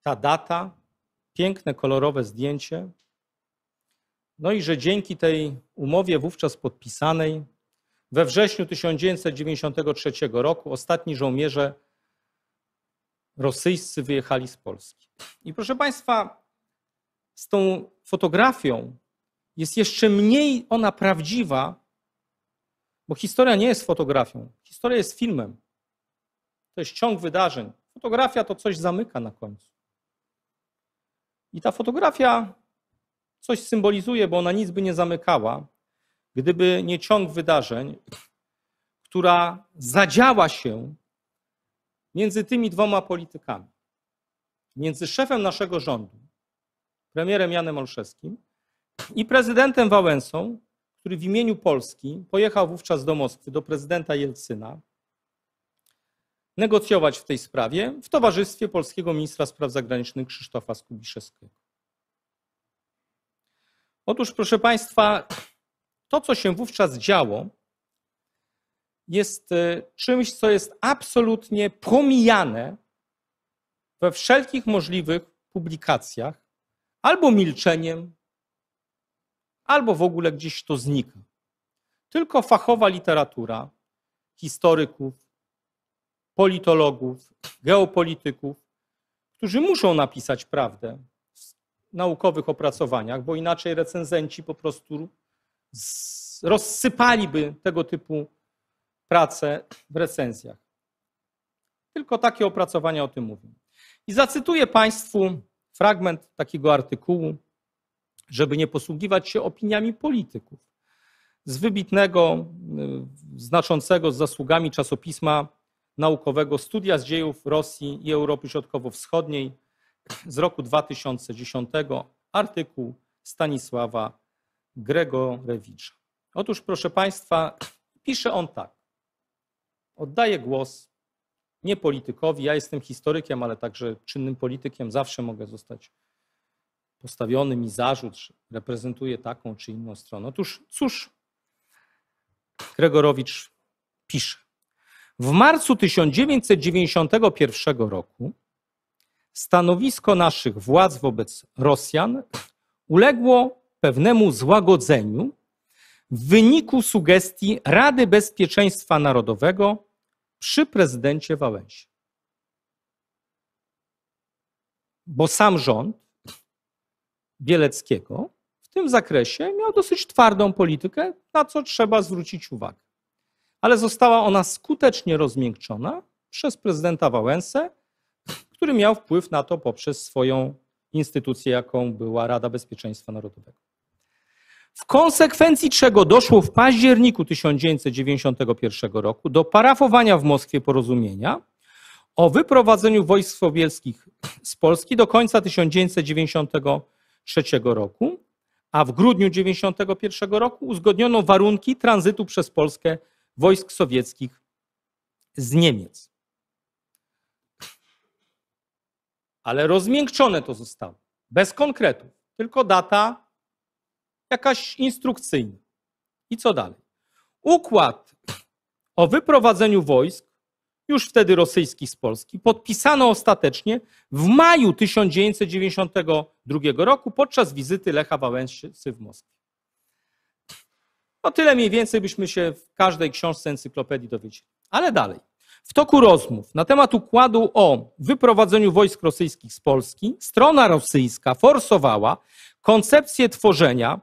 ta data, piękne, kolorowe zdjęcie no i że dzięki tej umowie wówczas podpisanej we wrześniu 1993 roku ostatni żołnierze rosyjscy wyjechali z Polski. I proszę Państwa, z tą fotografią jest jeszcze mniej ona prawdziwa, bo historia nie jest fotografią. Historia jest filmem. To jest ciąg wydarzeń. Fotografia to coś zamyka na końcu. I ta fotografia coś symbolizuje, bo ona nic by nie zamykała, gdyby nie ciąg wydarzeń, która zadziała się między tymi dwoma politykami. Między szefem naszego rządu, premierem Janem Olszewskim i prezydentem Wałęsą, który w imieniu Polski pojechał wówczas do Moskwy, do prezydenta Jelcyna, negocjować w tej sprawie w towarzystwie polskiego ministra spraw zagranicznych Krzysztofa Skubiszewskiego. Otóż, proszę Państwa, to, co się wówczas działo, jest e, czymś, co jest absolutnie pomijane we wszelkich możliwych publikacjach, albo milczeniem, albo w ogóle gdzieś to znika. Tylko fachowa literatura historyków, politologów, geopolityków, którzy muszą napisać prawdę, naukowych opracowaniach, bo inaczej recenzenci po prostu rozsypaliby tego typu prace w recenzjach. Tylko takie opracowania o tym mówią. I zacytuję Państwu fragment takiego artykułu, żeby nie posługiwać się opiniami polityków. Z wybitnego, y, znaczącego z zasługami czasopisma naukowego Studia z dziejów Rosji i Europy Środkowo-Wschodniej z roku 2010 artykuł Stanisława Gregorewicza. Otóż, proszę Państwa, pisze on tak. Oddaję głos nie politykowi, ja jestem historykiem, ale także czynnym politykiem, zawsze mogę zostać postawiony mi zarzut, że reprezentuję taką czy inną stronę. Otóż cóż, Gregorowicz pisze. W marcu 1991 roku stanowisko naszych władz wobec Rosjan uległo pewnemu złagodzeniu w wyniku sugestii Rady Bezpieczeństwa Narodowego przy prezydencie Wałęsie. Bo sam rząd Bieleckiego w tym zakresie miał dosyć twardą politykę, na co trzeba zwrócić uwagę. Ale została ona skutecznie rozmiękczona przez prezydenta Wałęsę który miał wpływ na to poprzez swoją instytucję, jaką była Rada Bezpieczeństwa Narodowego. W konsekwencji czego doszło w październiku 1991 roku do parafowania w Moskwie porozumienia o wyprowadzeniu wojsk sowieckich z Polski do końca 1993 roku, a w grudniu 1991 roku uzgodniono warunki tranzytu przez Polskę wojsk sowieckich z Niemiec. ale rozmiękczone to zostało, bez konkretów, tylko data jakaś instrukcyjna. I co dalej? Układ o wyprowadzeniu wojsk, już wtedy rosyjskich z Polski, podpisano ostatecznie w maju 1992 roku podczas wizyty Lecha Wałęsy w Moskwie. No tyle mniej więcej byśmy się w każdej książce encyklopedii dowiedzieli. Ale dalej. W toku rozmów na temat układu o wyprowadzeniu wojsk rosyjskich z Polski, strona rosyjska forsowała koncepcję tworzenia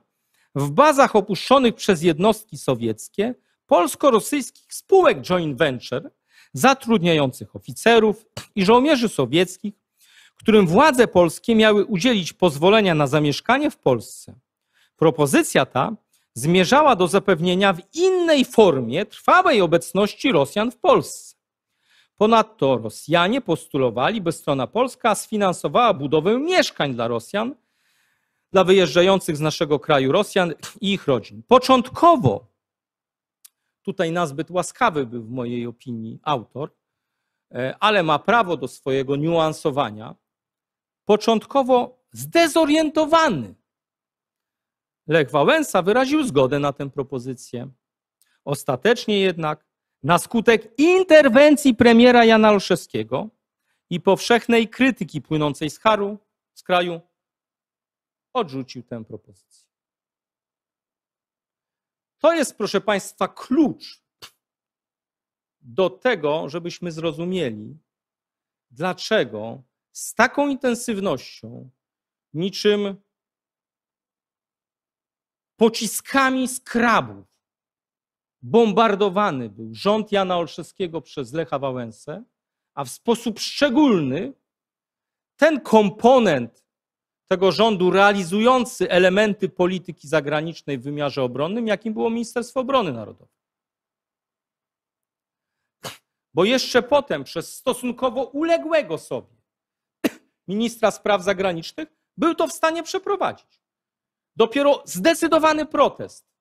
w bazach opuszczonych przez jednostki sowieckie polsko-rosyjskich spółek joint venture zatrudniających oficerów i żołnierzy sowieckich, którym władze polskie miały udzielić pozwolenia na zamieszkanie w Polsce. Propozycja ta zmierzała do zapewnienia w innej formie trwałej obecności Rosjan w Polsce. Ponadto Rosjanie postulowali, by strona polska sfinansowała budowę mieszkań dla Rosjan, dla wyjeżdżających z naszego kraju Rosjan i ich rodzin. Początkowo, tutaj nazbyt łaskawy był w mojej opinii autor, e, ale ma prawo do swojego niuansowania. Początkowo zdezorientowany Lech Wałęsa wyraził zgodę na tę propozycję. Ostatecznie jednak na skutek interwencji premiera Jana Olszewskiego i powszechnej krytyki płynącej z, Haru, z kraju, odrzucił tę propozycję. To jest, proszę Państwa, klucz do tego, żebyśmy zrozumieli, dlaczego z taką intensywnością, niczym pociskami skrabów, bombardowany był rząd Jana Olszewskiego przez Lecha Wałęsę, a w sposób szczególny ten komponent tego rządu realizujący elementy polityki zagranicznej w wymiarze obronnym, jakim było Ministerstwo Obrony Narodowej. Bo jeszcze potem przez stosunkowo uległego sobie ministra spraw zagranicznych był to w stanie przeprowadzić. Dopiero zdecydowany protest,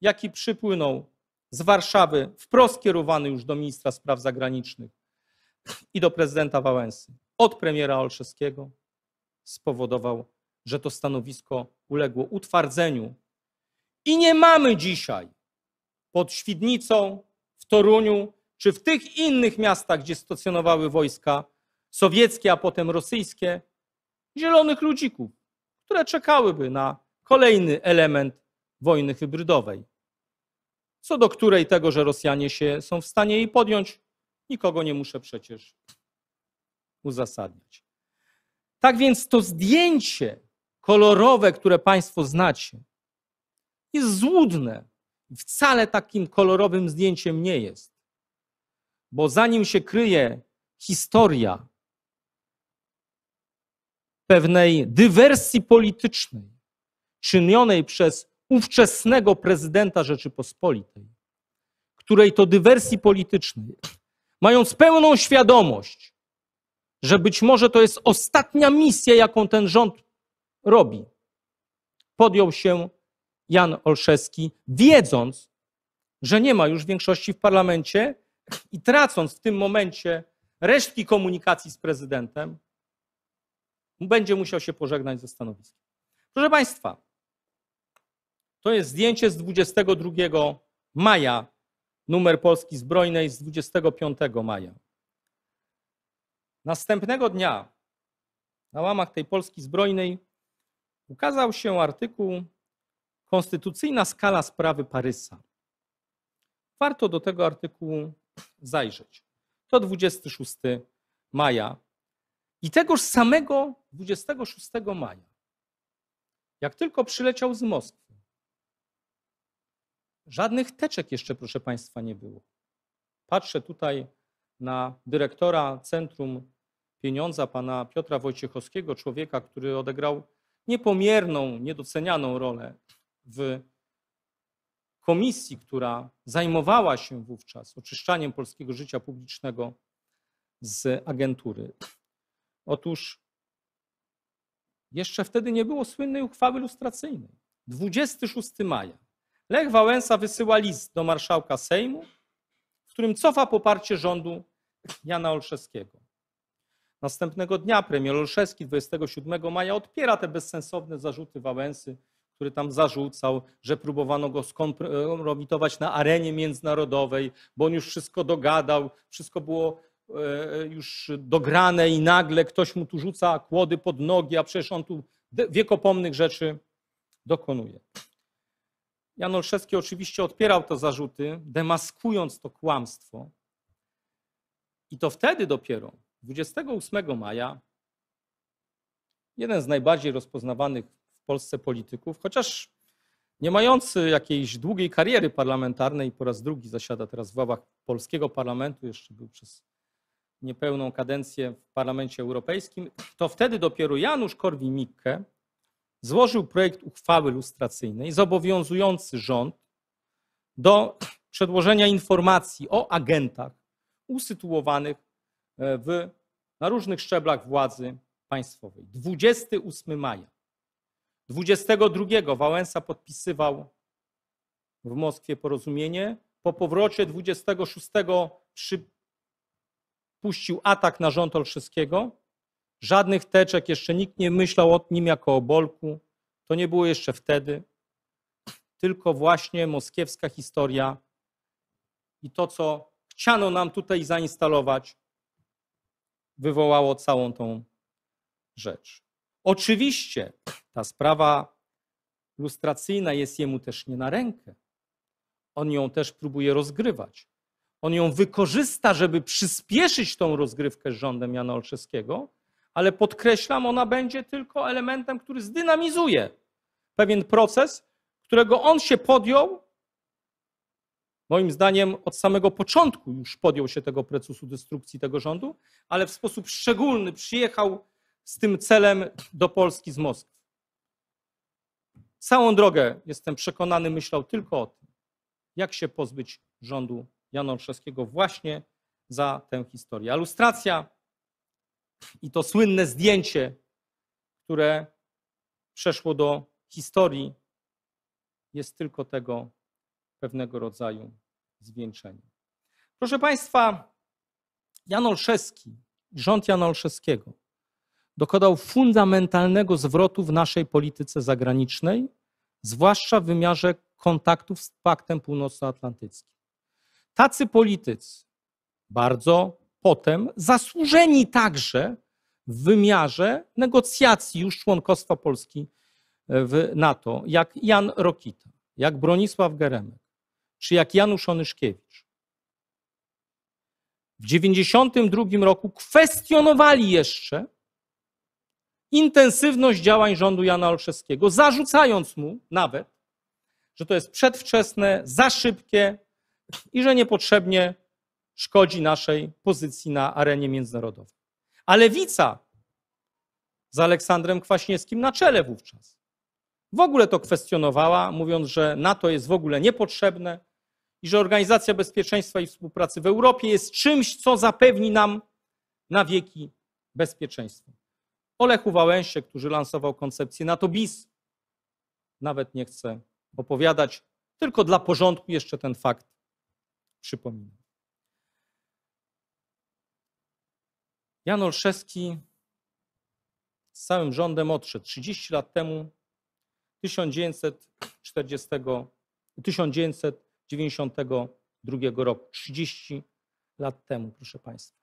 jaki przypłynął z Warszawy, wprost kierowany już do ministra spraw zagranicznych i do prezydenta Wałęsy od premiera Olszewskiego, spowodował, że to stanowisko uległo utwardzeniu. I nie mamy dzisiaj pod Świdnicą, w Toruniu czy w tych innych miastach, gdzie stacjonowały wojska sowieckie, a potem rosyjskie, zielonych ludzików, które czekałyby na kolejny element wojny hybrydowej co do której tego, że Rosjanie się są w stanie jej podjąć, nikogo nie muszę przecież uzasadniać. Tak więc to zdjęcie kolorowe, które Państwo znacie, jest złudne. Wcale takim kolorowym zdjęciem nie jest. Bo zanim się kryje historia pewnej dywersji politycznej czynionej przez ówczesnego prezydenta Rzeczypospolitej, której to dywersji politycznej, mając pełną świadomość, że być może to jest ostatnia misja, jaką ten rząd robi, podjął się Jan Olszewski, wiedząc, że nie ma już większości w parlamencie i tracąc w tym momencie resztki komunikacji z prezydentem, będzie musiał się pożegnać ze stanowiskiem. Proszę Państwa, to jest zdjęcie z 22 maja, numer Polski Zbrojnej z 25 maja. Następnego dnia na łamach tej Polski Zbrojnej ukazał się artykuł Konstytucyjna skala sprawy Parysa. Warto do tego artykułu zajrzeć. To 26 maja. I tegoż samego 26 maja, jak tylko przyleciał z Moskwy, Żadnych teczek jeszcze, proszę Państwa, nie było. Patrzę tutaj na dyrektora Centrum Pieniądza, pana Piotra Wojciechowskiego, człowieka, który odegrał niepomierną, niedocenianą rolę w komisji, która zajmowała się wówczas oczyszczaniem polskiego życia publicznego z agentury. Otóż jeszcze wtedy nie było słynnej uchwały lustracyjnej. 26 maja Lech Wałęsa wysyła list do marszałka Sejmu, w którym cofa poparcie rządu Jana Olszewskiego. Następnego dnia premier Olszewski 27 maja odpiera te bezsensowne zarzuty Wałęsy, który tam zarzucał, że próbowano go skompromitować na arenie międzynarodowej, bo on już wszystko dogadał, wszystko było e, już dograne i nagle ktoś mu tu rzuca kłody pod nogi, a przecież on tu wiekopomnych rzeczy dokonuje. Jan Olszewski oczywiście odpierał te zarzuty, demaskując to kłamstwo. I to wtedy dopiero, 28 maja, jeden z najbardziej rozpoznawanych w Polsce polityków, chociaż nie mający jakiejś długiej kariery parlamentarnej, po raz drugi zasiada teraz w ławach polskiego parlamentu, jeszcze był przez niepełną kadencję w Parlamencie Europejskim, to wtedy dopiero Janusz Korwin-Mikke złożył projekt uchwały lustracyjnej zobowiązujący rząd do przedłożenia informacji o agentach usytuowanych e, w, na różnych szczeblach władzy państwowej. 28 maja 22 Wałęsa podpisywał w Moskwie porozumienie. Po powrocie 26 przypuścił atak na rząd Olszewskiego Żadnych teczek, jeszcze nikt nie myślał o nim jako o bolku. To nie było jeszcze wtedy. Tylko właśnie moskiewska historia i to, co chciano nam tutaj zainstalować, wywołało całą tą rzecz. Oczywiście ta sprawa lustracyjna jest jemu też nie na rękę. On ją też próbuje rozgrywać. On ją wykorzysta, żeby przyspieszyć tą rozgrywkę z rządem Jana Olszewskiego, ale podkreślam, ona będzie tylko elementem, który zdynamizuje pewien proces, którego on się podjął. Moim zdaniem od samego początku już podjął się tego procesu destrukcji tego rządu, ale w sposób szczególny przyjechał z tym celem do Polski z Moskwy. Całą drogę jestem przekonany, myślał tylko o tym, jak się pozbyć rządu Olszewskiego właśnie za tę historię. Ilustracja i to słynne zdjęcie, które przeszło do historii, jest tylko tego pewnego rodzaju zwieńczeniem. Proszę Państwa, Jan Olszewski, rząd Jan Olszewskiego dokonał fundamentalnego zwrotu w naszej polityce zagranicznej, zwłaszcza w wymiarze kontaktów z Paktem Północnoatlantyckim. Tacy politycy, bardzo potem zasłużeni także w wymiarze negocjacji już członkostwa Polski e, w NATO, jak Jan Rokita, jak Bronisław Geremek, czy jak Janusz Onyszkiewicz. W 1992 roku kwestionowali jeszcze intensywność działań rządu Jana Olszewskiego, zarzucając mu nawet, że to jest przedwczesne, za szybkie i że niepotrzebnie szkodzi naszej pozycji na arenie międzynarodowej. A lewica z Aleksandrem Kwaśniewskim na czele wówczas w ogóle to kwestionowała, mówiąc, że NATO jest w ogóle niepotrzebne i że Organizacja Bezpieczeństwa i Współpracy w Europie jest czymś, co zapewni nam na wieki bezpieczeństwo. O Lechu Wałęsie, który lansował koncepcję NATO bis, nawet nie chcę opowiadać, tylko dla porządku jeszcze ten fakt przypominam. Jan Olszewski z całym rządem odszedł 30 lat temu, 1940, 1992 roku. 30 lat temu, proszę Państwa.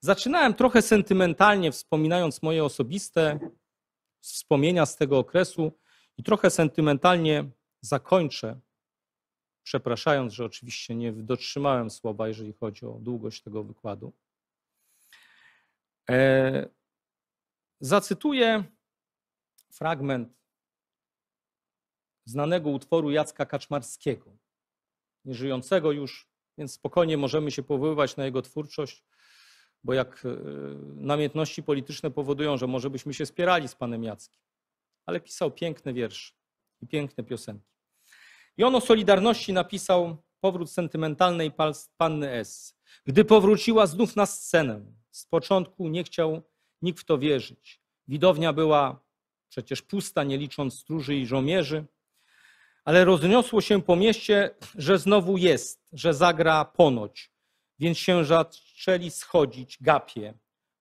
Zaczynałem trochę sentymentalnie, wspominając moje osobiste wspomnienia z tego okresu i trochę sentymentalnie zakończę, przepraszając, że oczywiście nie dotrzymałem słowa, jeżeli chodzi o długość tego wykładu. E, zacytuję fragment znanego utworu Jacka Kaczmarskiego, nieżyjącego już, więc spokojnie możemy się powoływać na jego twórczość, bo jak e, namiętności polityczne powodują, że może byśmy się spierali z panem Jackiem, ale pisał piękne wiersze i piękne piosenki. I on o Solidarności napisał powrót sentymentalnej panny S. Gdy powróciła znów na scenę, z początku nie chciał nikt w to wierzyć. Widownia była przecież pusta, nie licząc stróży i żołnierzy, ale rozniosło się po mieście, że znowu jest, że zagra ponoć, więc się zaczęli schodzić gapie,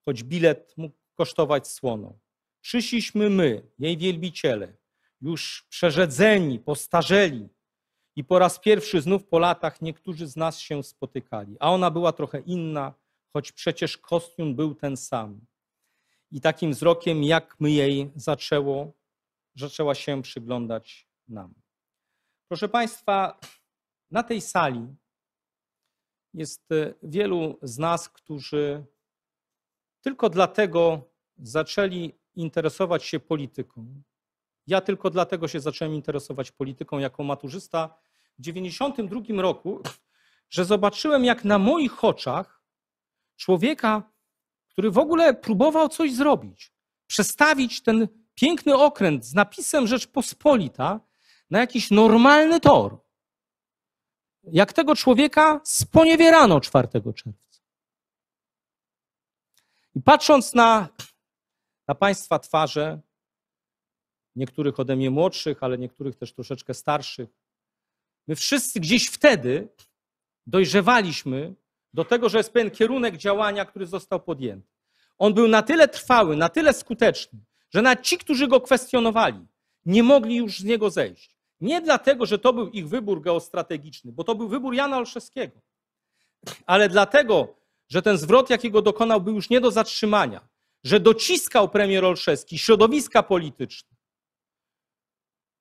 choć bilet mógł kosztować słono. Przyszliśmy my, jej wielbiciele, już przerzedzeni, postarzeli, i po raz pierwszy znów po latach niektórzy z nas się spotykali, a ona była trochę inna, choć przecież kostium był ten sam. I takim wzrokiem, jak my jej zaczęło, zaczęła się przyglądać nam. Proszę Państwa, na tej sali jest e, wielu z nas, którzy tylko dlatego zaczęli interesować się polityką. Ja tylko dlatego się zacząłem interesować polityką jako maturzysta w 1992 roku, że zobaczyłem, jak na moich oczach człowieka, który w ogóle próbował coś zrobić, przestawić ten piękny okręt z napisem Rzeczpospolita na jakiś normalny tor. Jak tego człowieka sponiewierano 4 czerwca. I patrząc na, na Państwa twarze, niektórych ode mnie młodszych, ale niektórych też troszeczkę starszych, my wszyscy gdzieś wtedy dojrzewaliśmy do tego, że jest pewien kierunek działania, który został podjęty. On był na tyle trwały, na tyle skuteczny, że na ci, którzy go kwestionowali, nie mogli już z niego zejść. Nie dlatego, że to był ich wybór geostrategiczny, bo to był wybór Jana Olszewskiego, ale dlatego, że ten zwrot, jakiego dokonał, był już nie do zatrzymania, że dociskał premier Olszewski środowiska polityczne.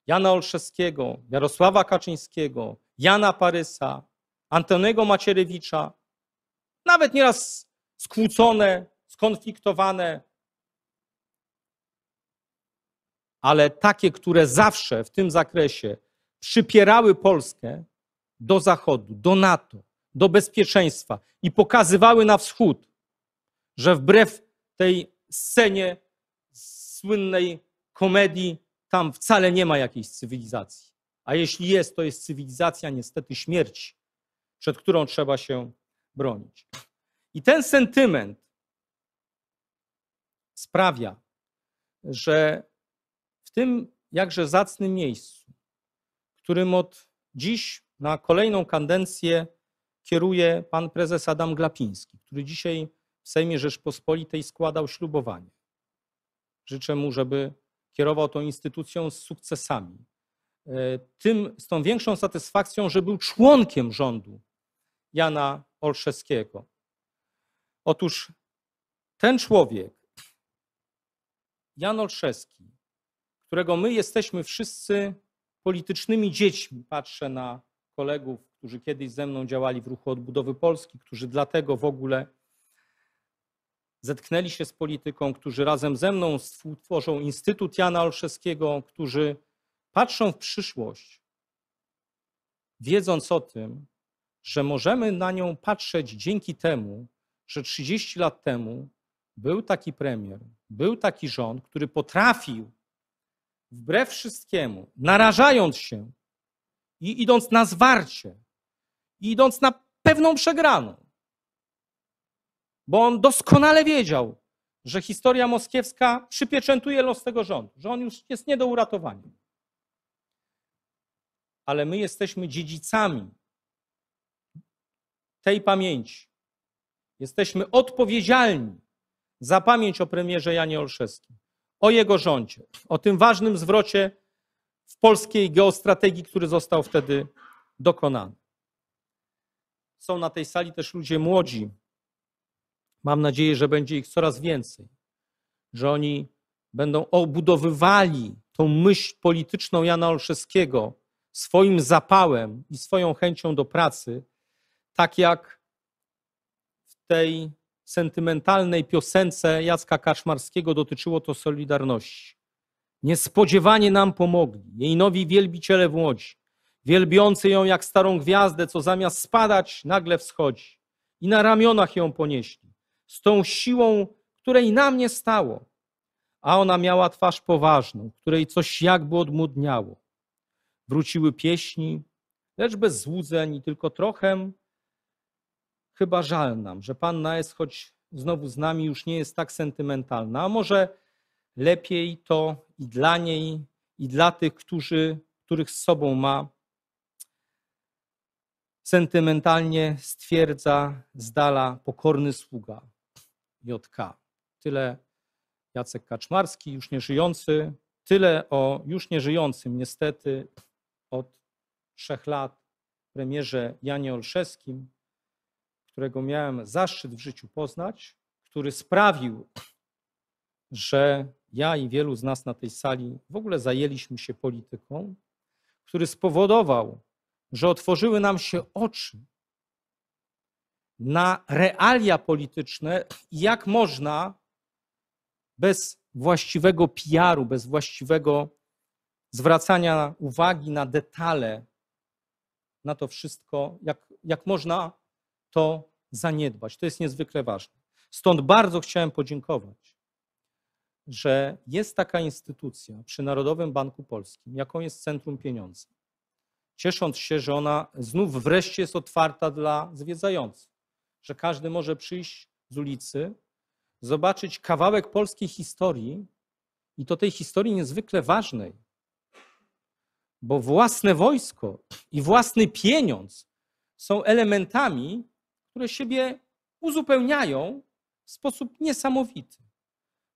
Jana Olszewskiego, Jarosława Kaczyńskiego, Jana Parysa, Antonego Macierewicza, nawet nieraz skłócone, skonfliktowane, ale takie, które zawsze w tym zakresie przypierały Polskę do Zachodu, do NATO, do bezpieczeństwa i pokazywały na wschód, że wbrew tej scenie słynnej komedii, tam wcale nie ma jakiejś cywilizacji. A jeśli jest, to jest cywilizacja niestety śmierci, przed którą trzeba się bronić. I ten sentyment sprawia, że w tym jakże zacnym miejscu, którym od dziś na kolejną kadencję kieruje pan prezes Adam Glapiński, który dzisiaj w Sejmie Rzeczpospolitej składał ślubowanie. Życzę mu, żeby kierował tą instytucją z sukcesami. E, tym, z tą większą satysfakcją, że był członkiem rządu Jana Olszewskiego. Otóż ten człowiek, Jan Olszewski, którego my jesteśmy wszyscy politycznymi dziećmi, patrzę na kolegów, którzy kiedyś ze mną działali w ruchu odbudowy Polski, którzy dlatego w ogóle zetknęli się z polityką, którzy razem ze mną tworzą Instytut Jana Olszewskiego, którzy patrzą w przyszłość, wiedząc o tym, że możemy na nią patrzeć dzięki temu, że 30 lat temu był taki premier, był taki rząd, który potrafił wbrew wszystkiemu, narażając się i idąc na zwarcie, i idąc na pewną przegraną, bo on doskonale wiedział, że historia moskiewska przypieczętuje los tego rządu, że on już jest nie do uratowania. Ale my jesteśmy dziedzicami tej pamięci. Jesteśmy odpowiedzialni za pamięć o premierze Janie Olszewskim, o jego rządzie, o tym ważnym zwrocie w polskiej geostrategii, który został wtedy dokonany. Są na tej sali też ludzie młodzi. Mam nadzieję, że będzie ich coraz więcej, że oni będą obudowywali tą myśl polityczną Jana Olszewskiego swoim zapałem i swoją chęcią do pracy tak jak w tej sentymentalnej piosence Jacka Kaczmarskiego dotyczyło to Solidarności. Niespodziewanie nam pomogli, jej nowi wielbiciele w Łodzi, wielbiący ją jak starą gwiazdę, co zamiast spadać, nagle wschodzi. I na ramionach ją ponieśli, z tą siłą, której nam nie stało. A ona miała twarz poważną, której coś jakby odmudniało. Wróciły pieśni, lecz bez złudzeń i tylko trochę chyba żal nam, że Panna jest choć znowu z nami, już nie jest tak sentymentalna, a może lepiej to i dla niej, i dla tych, którzy, których z sobą ma. Sentymentalnie stwierdza z dala pokorny sługa JK. Tyle Jacek Kaczmarski, już nieżyjący, tyle o już nieżyjącym niestety od trzech lat premierze Janie Olszewskim którego miałem zaszczyt w życiu poznać, który sprawił, że ja i wielu z nas na tej sali w ogóle zajęliśmy się polityką, który spowodował, że otworzyły nam się oczy na realia polityczne i jak można bez właściwego PR-u, bez właściwego zwracania uwagi na detale, na to wszystko, jak, jak można to zaniedbać. To jest niezwykle ważne. Stąd bardzo chciałem podziękować, że jest taka instytucja przy Narodowym Banku Polskim, jaką jest Centrum Pieniądza. Ciesząc się, że ona znów wreszcie jest otwarta dla zwiedzających, że każdy może przyjść z ulicy, zobaczyć kawałek polskiej historii i to tej historii niezwykle ważnej, bo własne wojsko i własny pieniądz są elementami które siebie uzupełniają w sposób niesamowity,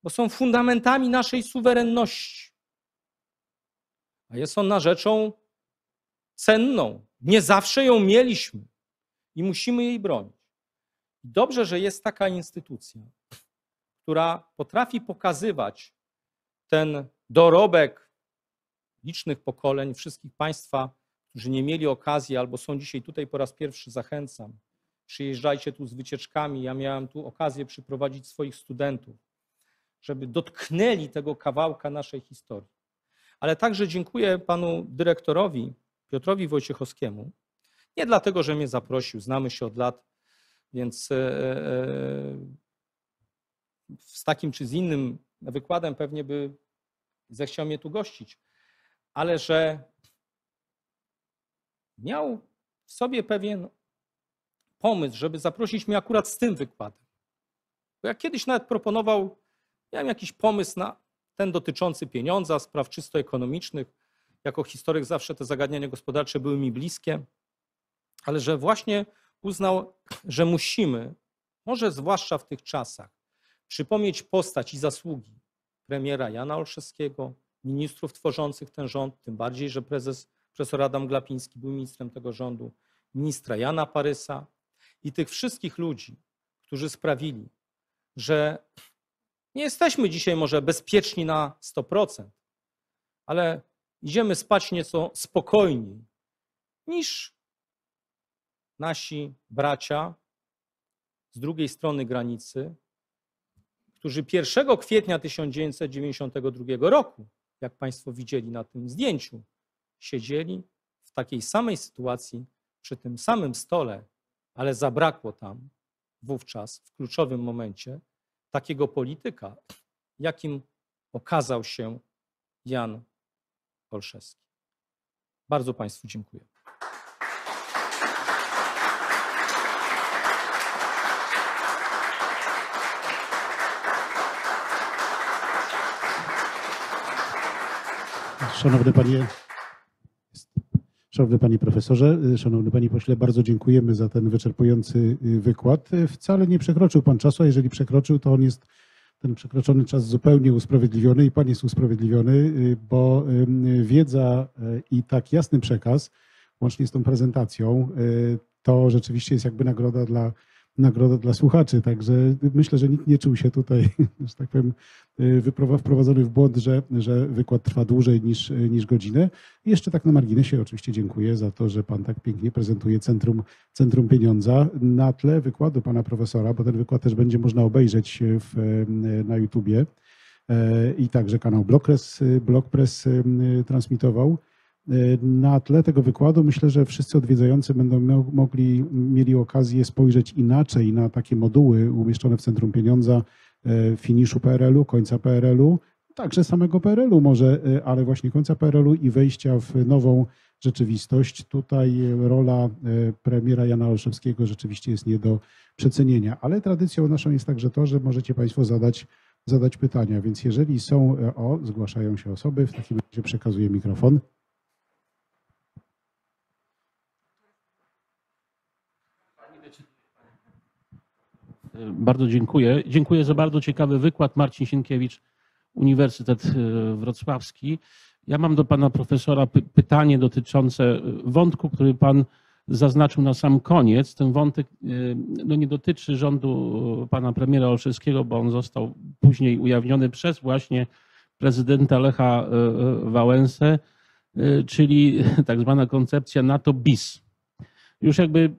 bo są fundamentami naszej suwerenności. A jest ona rzeczą cenną. Nie zawsze ją mieliśmy i musimy jej bronić. Dobrze, że jest taka instytucja, która potrafi pokazywać ten dorobek licznych pokoleń, wszystkich Państwa, którzy nie mieli okazji albo są dzisiaj tutaj po raz pierwszy, zachęcam przyjeżdżajcie tu z wycieczkami. Ja miałem tu okazję przyprowadzić swoich studentów, żeby dotknęli tego kawałka naszej historii. Ale także dziękuję panu dyrektorowi Piotrowi Wojciechowskiemu. Nie dlatego, że mnie zaprosił, znamy się od lat, więc e, e, z takim czy z innym wykładem pewnie by zechciał mnie tu gościć, ale że miał w sobie pewien pomysł, żeby zaprosić mnie akurat z tym wykładem. Bo ja kiedyś nawet proponował, miałem jakiś pomysł na ten dotyczący pieniądza, spraw czysto ekonomicznych. Jako historyk zawsze te zagadnienia gospodarcze były mi bliskie, ale że właśnie uznał, że musimy, może zwłaszcza w tych czasach, przypomnieć postać i zasługi premiera Jana Olszewskiego, ministrów tworzących ten rząd, tym bardziej, że prezes, profesor Adam Glapiński był ministrem tego rządu, ministra Jana Parysa, i tych wszystkich ludzi, którzy sprawili, że nie jesteśmy dzisiaj może bezpieczni na 100%, ale idziemy spać nieco spokojniej niż nasi bracia z drugiej strony granicy, którzy 1 kwietnia 1992 roku, jak Państwo widzieli na tym zdjęciu, siedzieli w takiej samej sytuacji przy tym samym stole ale zabrakło tam wówczas, w kluczowym momencie, takiego polityka, jakim okazał się Jan Olszewski. Bardzo Państwu dziękuję. Szanowny Panie Szanowny panie profesorze, szanowny panie pośle, bardzo dziękujemy za ten wyczerpujący y, wykład. Y, wcale nie przekroczył pan czasu, a jeżeli przekroczył, to on jest ten przekroczony czas zupełnie usprawiedliwiony i pan jest usprawiedliwiony, y, bo wiedza i tak jasny przekaz, łącznie z tą prezentacją, to rzeczywiście jest jakby nagroda dla nagroda dla słuchaczy. Także myślę, że nikt nie czuł się tutaj, że tak powiem, y, wprowadzony w błąd, że, że wykład trwa dłużej niż, y, niż godzinę. I jeszcze tak na marginesie oczywiście dziękuję za to, że Pan tak pięknie prezentuje Centrum, Centrum Pieniądza na tle wykładu Pana Profesora, bo ten wykład też będzie można obejrzeć w, y, na YouTubie e, i także kanał Blockpress, Blockpress transmitował. Na tle tego wykładu myślę, że wszyscy odwiedzający będą mogli, mieli okazję spojrzeć inaczej na takie moduły umieszczone w Centrum Pieniądza e, finiszu PRL-u, końca PRL-u, także samego PRL-u może, e, ale właśnie końca PRL-u i wejścia w nową rzeczywistość. Tutaj e, rola premiera Jana Olszewskiego rzeczywiście jest nie do przecenienia, ale tradycją naszą jest także to, że możecie Państwo zadać, zadać pytania, więc jeżeli są, o, zgłaszają się osoby, w takim razie przekazuję mikrofon. Bardzo dziękuję. Dziękuję za bardzo ciekawy wykład. Marcin Sienkiewicz, Uniwersytet e, Wrocławski. Ja mam do pana profesora pytanie dotyczące e, wątku, który pan zaznaczył na sam koniec. Ten wątek e, no, nie dotyczy rządu pana premiera Olszewskiego, bo on został później ujawniony przez właśnie prezydenta Lecha Wałęsę, czyli tak zwana koncepcja NATO bis. Już jakby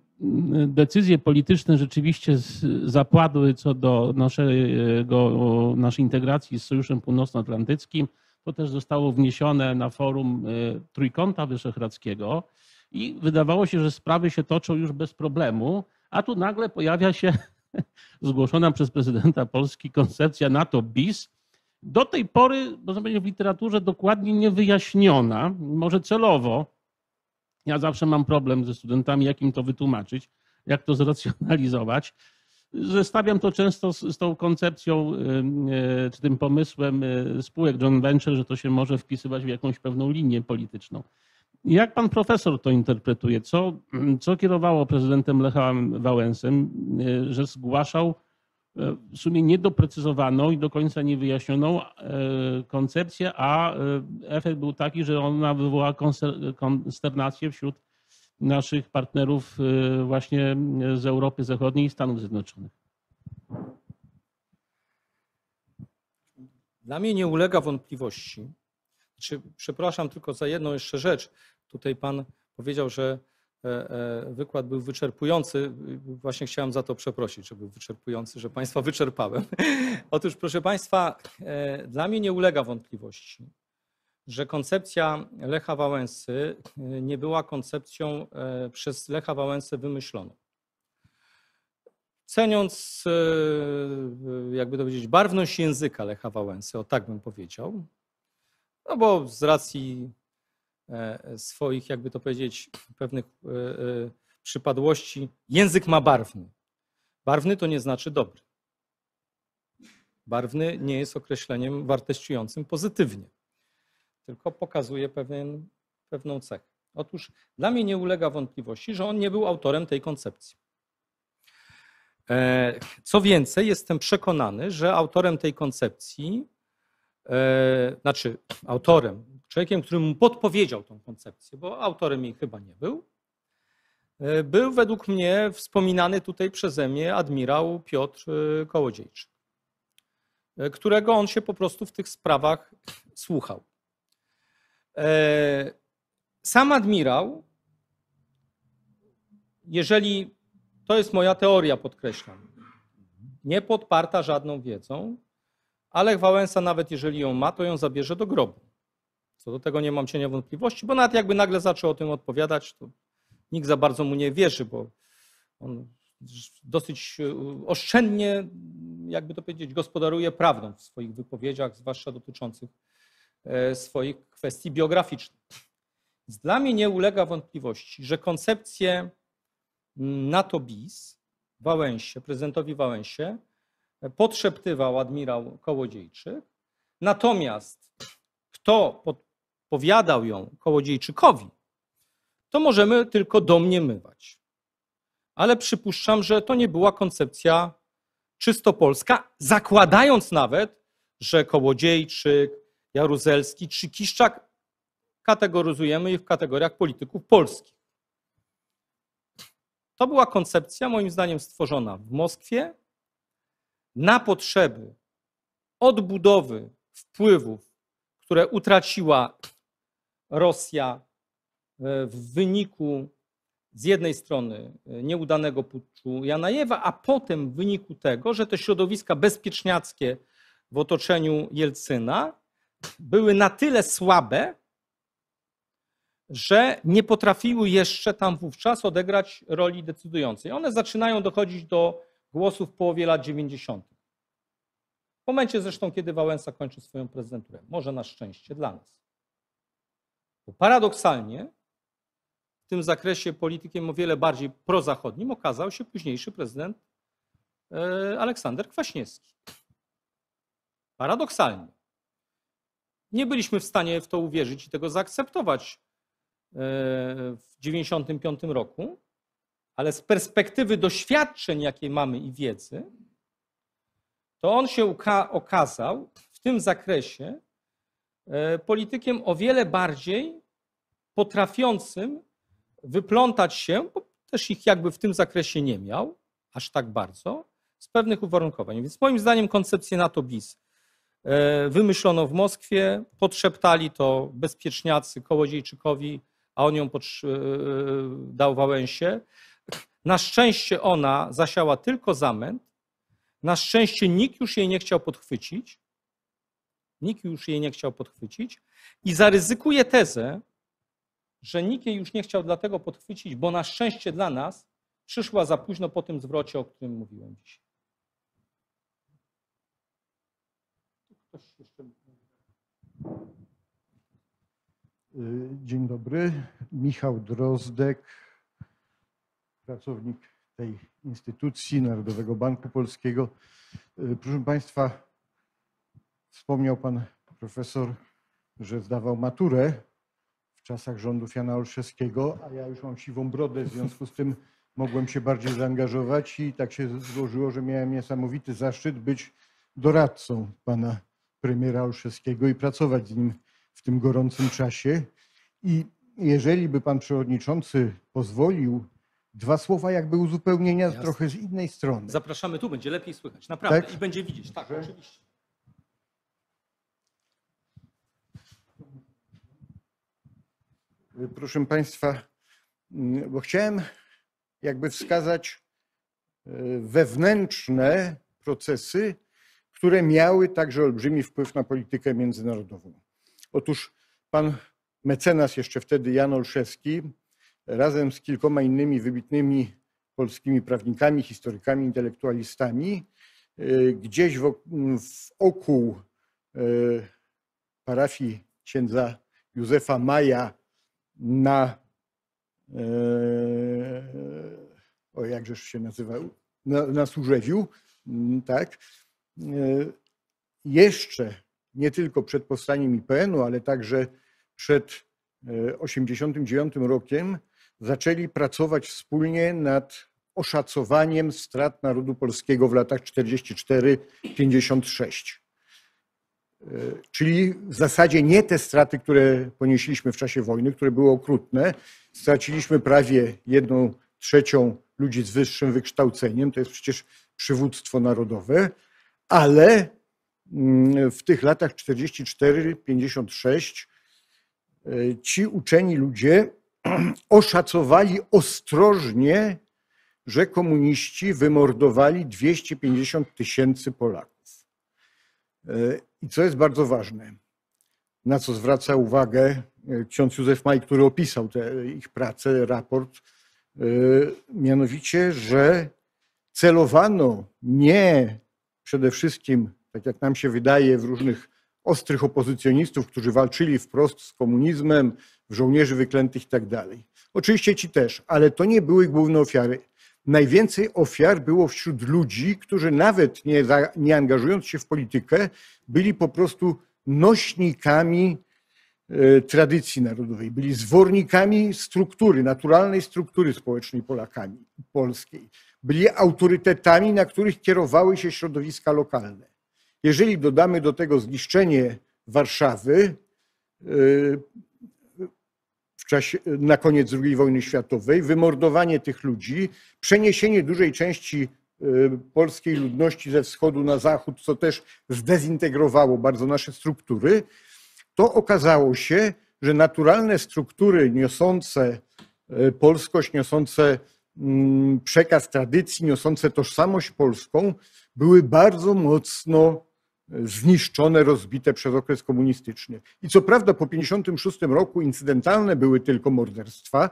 decyzje polityczne rzeczywiście zapadły co do naszego, naszej integracji z Sojuszem Północnoatlantyckim. To też zostało wniesione na forum e, Trójkąta Wyszehradzkiego i wydawało się, że sprawy się toczą już bez problemu, a tu nagle pojawia się zgłoszona przez prezydenta Polski koncepcja NATO BIS. Do tej pory, można powiedzieć, w literaturze dokładnie niewyjaśniona, może celowo, ja zawsze mam problem ze studentami, jak im to wytłumaczyć, jak to zracjonalizować. Zestawiam to często z, z tą koncepcją, y, y, czy tym pomysłem y, spółek John Venture, że to się może wpisywać w jakąś pewną linię polityczną. Jak pan profesor to interpretuje? Co, co kierowało prezydentem Lechem Wałęsem, że zgłaszał E, w sumie niedoprecyzowaną i do końca niewyjaśnioną e, koncepcję, a e, efekt był taki, że ona wywołała konsternację wśród naszych partnerów właśnie z Europy Zachodniej i Stanów Zjednoczonych. Dla mnie nie ulega wątpliwości, czy, przepraszam tylko za jedną jeszcze rzecz. Tutaj Pan powiedział, że E, e, wykład był wyczerpujący. Właśnie chciałem za to przeprosić, że był wyczerpujący, że Państwa wyczerpałem. Otóż, proszę Państwa, e, dla mnie nie ulega wątpliwości, że koncepcja Lecha Wałęsy nie była koncepcją przez Lecha Wałęsę wymyśloną. Ceniąc, jakby to powiedzieć, barwność języka Lecha Wałęsy, o tak bym powiedział, no bo z racji E, swoich, jakby to powiedzieć, pewnych e, e, przypadłości. Język ma barwny. Barwny to nie znaczy dobry. Barwny nie jest określeniem wartościującym pozytywnie, tylko pokazuje pewien, pewną cechę. Otóż dla mnie nie ulega wątpliwości, że on nie był autorem tej koncepcji. Co więcej, jestem przekonany, że autorem tej koncepcji, znaczy autorem, człowiekiem, który mu podpowiedział tą koncepcję, bo autorem jej chyba nie był, e, był według mnie wspominany tutaj przeze mnie admirał Piotr e, Kołodziejczyk, e, którego on się po prostu w tych sprawach słuchał. Sam admirał, jeżeli to jest moja teoria, podkreślam, nie podparta żadną wiedzą, ale Wałęsa, nawet jeżeli ją ma, to ją zabierze do grobu co do tego nie mam cienia wątpliwości, bo nawet jakby nagle zaczął o tym odpowiadać, to nikt za bardzo mu nie wierzy, bo on dosyć e, oszczędnie, jakby to powiedzieć, gospodaruje prawdą w swoich wypowiedziach, zwłaszcza dotyczących e, swoich kwestii biograficznych. Dla mnie nie ulega wątpliwości, że koncepcję NATO bis Wałęsie, prezydentowi Wałęsie e, podszeptywał admirał Kołodziejczyk. Natomiast kto pod powiadał ją Kołodziejczykowi, to możemy tylko domniemywać. Ale przypuszczam, że to nie była koncepcja czysto polska, zakładając nawet, że Kołodziejczyk, Jaruzelski czy Kiszczak kategoryzujemy ich w kategoriach polityków polskich. To była koncepcja, moim zdaniem, stworzona w Moskwie na potrzeby odbudowy wpływów, które utraciła Rosja e, w wyniku z jednej strony e, nieudanego putczu Janajewa, a potem w wyniku tego, że te środowiska bezpieczniackie w otoczeniu Jelcyna były na tyle słabe, że nie potrafiły jeszcze tam wówczas odegrać roli decydującej. One zaczynają dochodzić do głosów w połowie lat 90. W momencie zresztą, kiedy Wałęsa kończy swoją prezydenturę. Może na szczęście dla nas. Bo paradoksalnie w tym zakresie politykiem o wiele bardziej prozachodnim okazał się późniejszy prezydent e, Aleksander Kwaśniewski. Paradoksalnie. Nie byliśmy w stanie w to uwierzyć i tego zaakceptować e, w 1995 roku, ale z perspektywy doświadczeń, jakie mamy i wiedzy, to on się okazał w tym zakresie E, politykiem o wiele bardziej potrafiącym wyplątać się, bo też ich jakby w tym zakresie nie miał aż tak bardzo, z pewnych uwarunkowań. Więc moim zdaniem koncepcję NATO bis e, wymyślono w Moskwie, podszeptali to bezpieczniacy Kołodziejczykowi, a on ją e, dał Wałęsie. Na szczęście ona zasiała tylko zamęt, na szczęście nikt już jej nie chciał podchwycić, Nikt już jej nie chciał podchwycić i zaryzykuję tezę, że nikt jej już nie chciał dlatego podchwycić, bo na szczęście dla nas przyszła za późno po tym zwrocie, o którym mówiłem dzisiaj. Ktoś jeszcze... Y, dzień dobry. Michał Drozdek, pracownik tej instytucji Narodowego Banku Polskiego. Y, proszę Państwa, Wspomniał pan profesor, że zdawał maturę w czasach rządów Jana Olszewskiego, a ja już mam siwą brodę, w związku z tym mogłem się bardziej zaangażować i tak się złożyło, że miałem niesamowity zaszczyt być doradcą pana premiera Olszewskiego i pracować z nim w tym gorącym czasie. I jeżeli by pan przewodniczący pozwolił, dwa słowa jakby uzupełnienia Jasne. trochę z innej strony. Zapraszamy, tu będzie lepiej słychać, naprawdę tak? i będzie widzieć, tak, Że... oczywiście. proszę Państwa, mm, bo chciałem jakby wskazać e, wewnętrzne procesy, które miały także olbrzymi wpływ na politykę międzynarodową. Otóż pan mecenas jeszcze wtedy Jan Olszewski razem z kilkoma innymi wybitnymi polskimi prawnikami, historykami, intelektualistami e, gdzieś wokół mm, e, parafii księdza Józefa Maja na, e, o jakżeż się nazywał, na, na Służewiu, mm, tak, e, jeszcze nie tylko przed powstaniem IPN-u, ale także przed 1989 e, rokiem zaczęli pracować wspólnie nad oszacowaniem strat narodu polskiego w latach 44-56. E, czyli w zasadzie nie te straty, które ponieśliśmy w czasie wojny, które były okrutne. Straciliśmy prawie jedną trzecią ludzi z wyższym wykształceniem, to jest przecież przywództwo narodowe, ale mm, w tych latach 44-56 e, ci uczeni ludzie oszacowali ostrożnie, że komuniści wymordowali 250 tysięcy Polaków. E, i co jest bardzo ważne, na co zwraca uwagę e, ksiądz Józef Maj, który opisał te ich pracę, raport, e, mianowicie, że celowano nie przede wszystkim, tak jak nam się wydaje, w różnych ostrych opozycjonistów, którzy walczyli wprost z komunizmem, w żołnierzy wyklętych i tak dalej. Oczywiście ci też, ale to nie były główne ofiary. Najwięcej ofiar było wśród ludzi, którzy nawet nie, nie angażując się w politykę, byli po prostu nośnikami e, tradycji narodowej, byli zwornikami struktury, naturalnej struktury społecznej Polakami, polskiej. Byli autorytetami, na których kierowały się środowiska lokalne. Jeżeli dodamy do tego zniszczenie Warszawy, e, czasie, y, na koniec II wojny światowej, wymordowanie tych ludzi, przeniesienie dużej części y, polskiej ludności ze wschodu na zachód, co też zdezintegrowało bardzo nasze struktury, to okazało się, że naturalne struktury niosące y, polskość, niosące mm, przekaz tradycji, niosące tożsamość polską, były bardzo mocno zniszczone, rozbite przez okres komunistyczny. I co prawda po 1956 roku incydentalne były tylko morderstwa,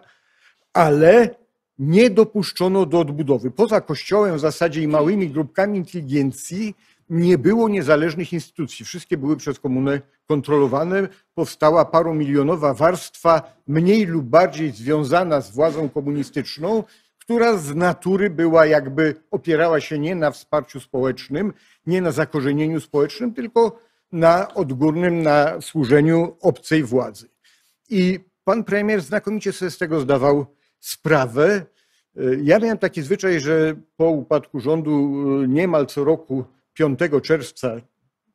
ale nie dopuszczono do odbudowy. Poza kościołem w zasadzie i małymi grupkami inteligencji nie było niezależnych instytucji. Wszystkie były przez komunę kontrolowane. Powstała paromilionowa warstwa mniej lub bardziej związana z władzą komunistyczną która z natury była jakby opierała się nie na wsparciu społecznym, nie na zakorzenieniu społecznym, tylko na odgórnym, na służeniu obcej władzy. I pan premier znakomicie sobie z tego zdawał sprawę. E, ja miałem taki zwyczaj, że po upadku rządu e, niemal co roku 5 czerwca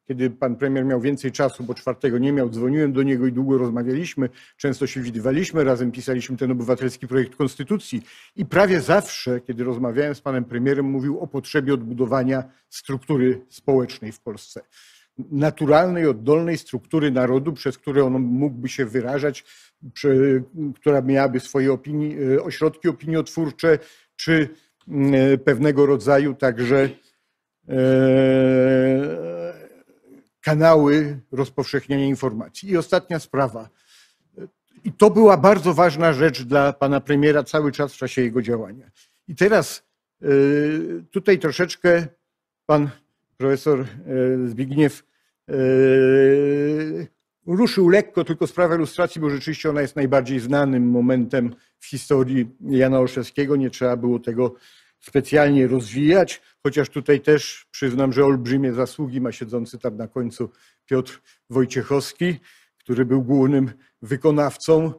kiedy pan premier miał więcej czasu, bo czwartego nie miał, dzwoniłem do niego i długo rozmawialiśmy, często się widywaliśmy, razem pisaliśmy ten obywatelski projekt konstytucji i prawie zawsze, kiedy rozmawiałem z panem premierem, mówił o potrzebie odbudowania struktury społecznej w Polsce. Naturalnej, oddolnej struktury narodu, przez które on mógłby się wyrażać, która miałaby swoje opinii, e, ośrodki opiniotwórcze, czy mm, e, pewnego rodzaju także e, kanały rozpowszechniania informacji. I ostatnia sprawa. I to była bardzo ważna rzecz dla pana premiera cały czas w czasie jego działania. I teraz y, tutaj troszeczkę pan profesor y, Zbigniew y, ruszył lekko tylko sprawę ilustracji, bo rzeczywiście ona jest najbardziej znanym momentem w historii Jana Olszewskiego. Nie trzeba było tego specjalnie rozwijać, chociaż tutaj też przyznam, że olbrzymie zasługi ma siedzący tam na końcu Piotr Wojciechowski, który był głównym wykonawcą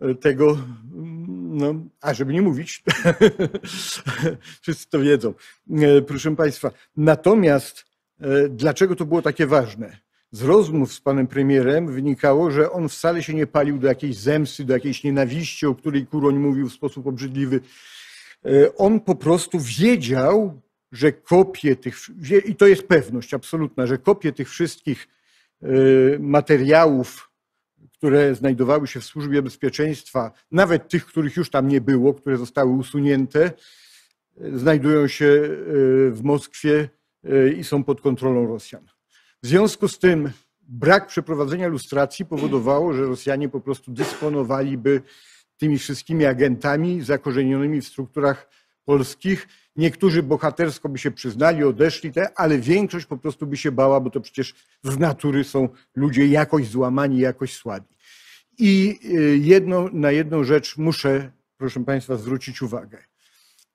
e, tego, mm, no, a żeby nie mówić, wszyscy to wiedzą, e, proszę Państwa. Natomiast e, dlaczego to było takie ważne? Z rozmów z panem premierem wynikało, że on wcale się nie palił do jakiejś zemsty, do jakiejś nienawiści, o której Kuroń mówił w sposób obrzydliwy E, on po prostu wiedział, że kopie tych, i to jest pewność absolutna, że kopie tych wszystkich e, materiałów, które znajdowały się w służbie bezpieczeństwa, nawet tych, których już tam nie było, które zostały usunięte, e, znajdują się w Moskwie i są pod kontrolą Rosjan. W związku z tym brak przeprowadzenia lustracji powodowało, że Rosjanie po prostu dysponowaliby tymi wszystkimi agentami zakorzenionymi w strukturach polskich. Niektórzy bohatersko by się przyznali, odeszli, te, ale większość po prostu by się bała, bo to przecież z natury są ludzie jakoś złamani, jakoś słabi. I y, jedno, na jedną rzecz muszę, proszę Państwa, zwrócić uwagę.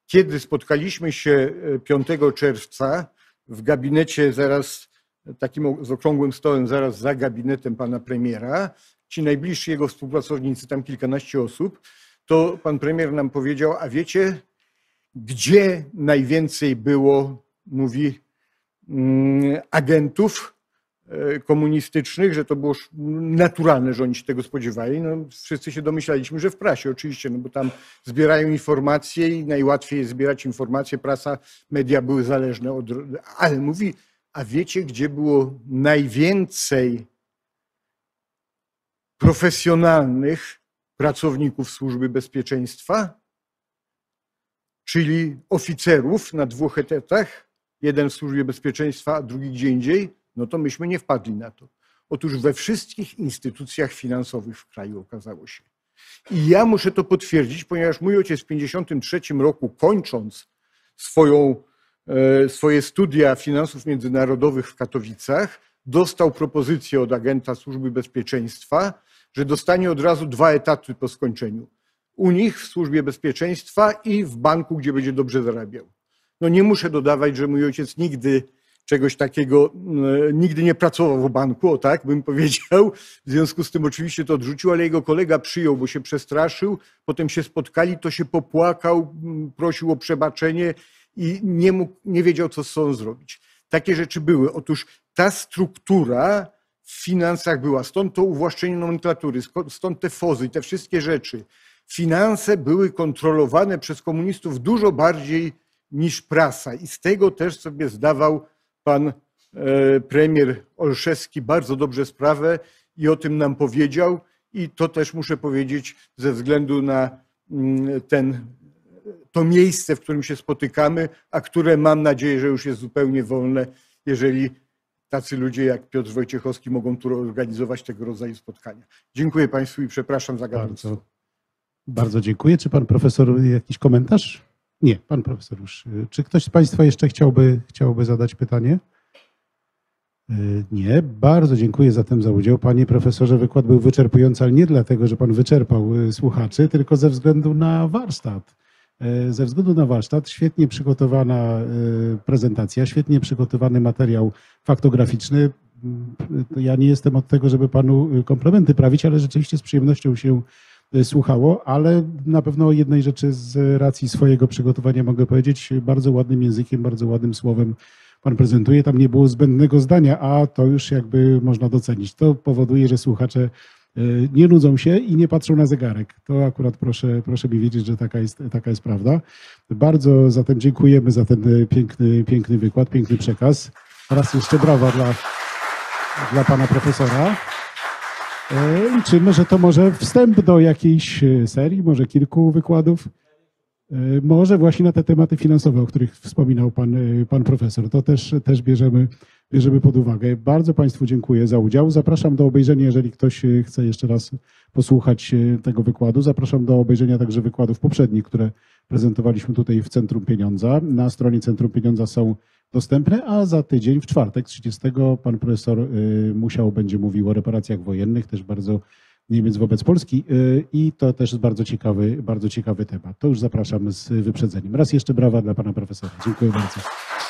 Kiedy spotkaliśmy się 5 y, czerwca w gabinecie zaraz takim z okrągłym stołem zaraz za gabinetem pana premiera, ci najbliżsi jego współpracownicy, tam kilkanaście osób, to pan premier nam powiedział, a wiecie, gdzie najwięcej było, mówi, mm, agentów e, komunistycznych, że to było naturalne, że oni się tego spodziewali. No, wszyscy się domyślaliśmy, że w prasie oczywiście, no bo tam zbierają informacje i najłatwiej jest zbierać informacje. Prasa, media były zależne od... Ale mówi, a wiecie, gdzie było najwięcej profesjonalnych pracowników służby bezpieczeństwa, czyli oficerów na dwóch etatach, jeden w służbie bezpieczeństwa, a drugi gdzie indziej, no to myśmy nie wpadli na to. Otóż we wszystkich instytucjach finansowych w kraju okazało się. I ja muszę to potwierdzić, ponieważ mój ojciec w 1953 roku, kończąc swoją, e, swoje studia finansów międzynarodowych w Katowicach, dostał propozycję od agenta Służby Bezpieczeństwa że dostanie od razu dwa etaty po skończeniu. U nich w służbie bezpieczeństwa i w banku, gdzie będzie dobrze zarabiał. No nie muszę dodawać, że mój ojciec nigdy czegoś takiego, e, nigdy nie pracował w banku, o tak bym powiedział. W związku z tym oczywiście to odrzucił, ale jego kolega przyjął, bo się przestraszył. Potem się spotkali, to się popłakał, prosił o przebaczenie i nie, mógł, nie wiedział, co z sobą zrobić. Takie rzeczy były. Otóż ta struktura w finansach była. Stąd to uwłaszczenie nomenklatury, stąd te fozy i te wszystkie rzeczy. Finanse były kontrolowane przez komunistów dużo bardziej niż prasa. I z tego też sobie zdawał pan e, premier Olszewski bardzo dobrze sprawę i o tym nam powiedział. I to też muszę powiedzieć ze względu na mm, ten, to miejsce, w którym się spotykamy, a które mam nadzieję, że już jest zupełnie wolne, jeżeli tacy ludzie jak Piotr Wojciechowski mogą tu organizować tego rodzaju spotkania. Dziękuję Państwu i przepraszam za gadającą. Bardzo, bardzo dziękuję. Czy Pan Profesor jakiś komentarz? Nie, Pan Profesor już. Y, czy ktoś z Państwa jeszcze chciałby, chciałby zadać pytanie? Y, nie, bardzo dziękuję zatem za udział. Panie profesorze, wykład był wyczerpujący, ale nie dlatego, że pan wyczerpał y, słuchaczy, tylko ze względu na warsztat. E, ze względu na warsztat świetnie przygotowana e, prezentacja, świetnie przygotowany materiał faktograficzny. Mm, ja nie jestem od tego, żeby panu e, komplementy prawić, ale rzeczywiście z przyjemnością się słuchało, ale na pewno jednej rzeczy z racji swojego przygotowania mogę powiedzieć, bardzo ładnym językiem, bardzo ładnym słowem pan prezentuje, tam nie było zbędnego zdania, a to już jakby można docenić. To powoduje, że słuchacze E, nie nudzą się i nie patrzą na zegarek. To akurat proszę, proszę mi wiedzieć, że taka jest, taka jest prawda. Bardzo zatem dziękujemy za ten e, piękny, piękny wykład, piękny przekaz. Raz jeszcze brawa dla, dla pana profesora. E, liczymy, że to może wstęp do jakiejś serii, może kilku wykładów. Y, może właśnie na te tematy finansowe, o których wspominał pan, y, pan profesor. To też, też bierzemy, bierzemy pod uwagę. Bardzo Państwu dziękuję za udział. Zapraszam do obejrzenia, jeżeli ktoś y, chce jeszcze raz posłuchać tego wykładu. Zapraszam do obejrzenia także wykładów poprzednich, które prezentowaliśmy tutaj w Centrum Pieniądza. Na stronie Centrum Pieniądza są dostępne, a za tydzień, w czwartek 30, pan profesor Musiał będzie mówił o reparacjach wojennych, też bardzo Niemiec wobec Polski y, i to też jest bardzo ciekawy, bardzo ciekawy temat. To już zapraszam z wyprzedzeniem. Raz jeszcze brawa dla pana profesora. Dziękuję bardzo.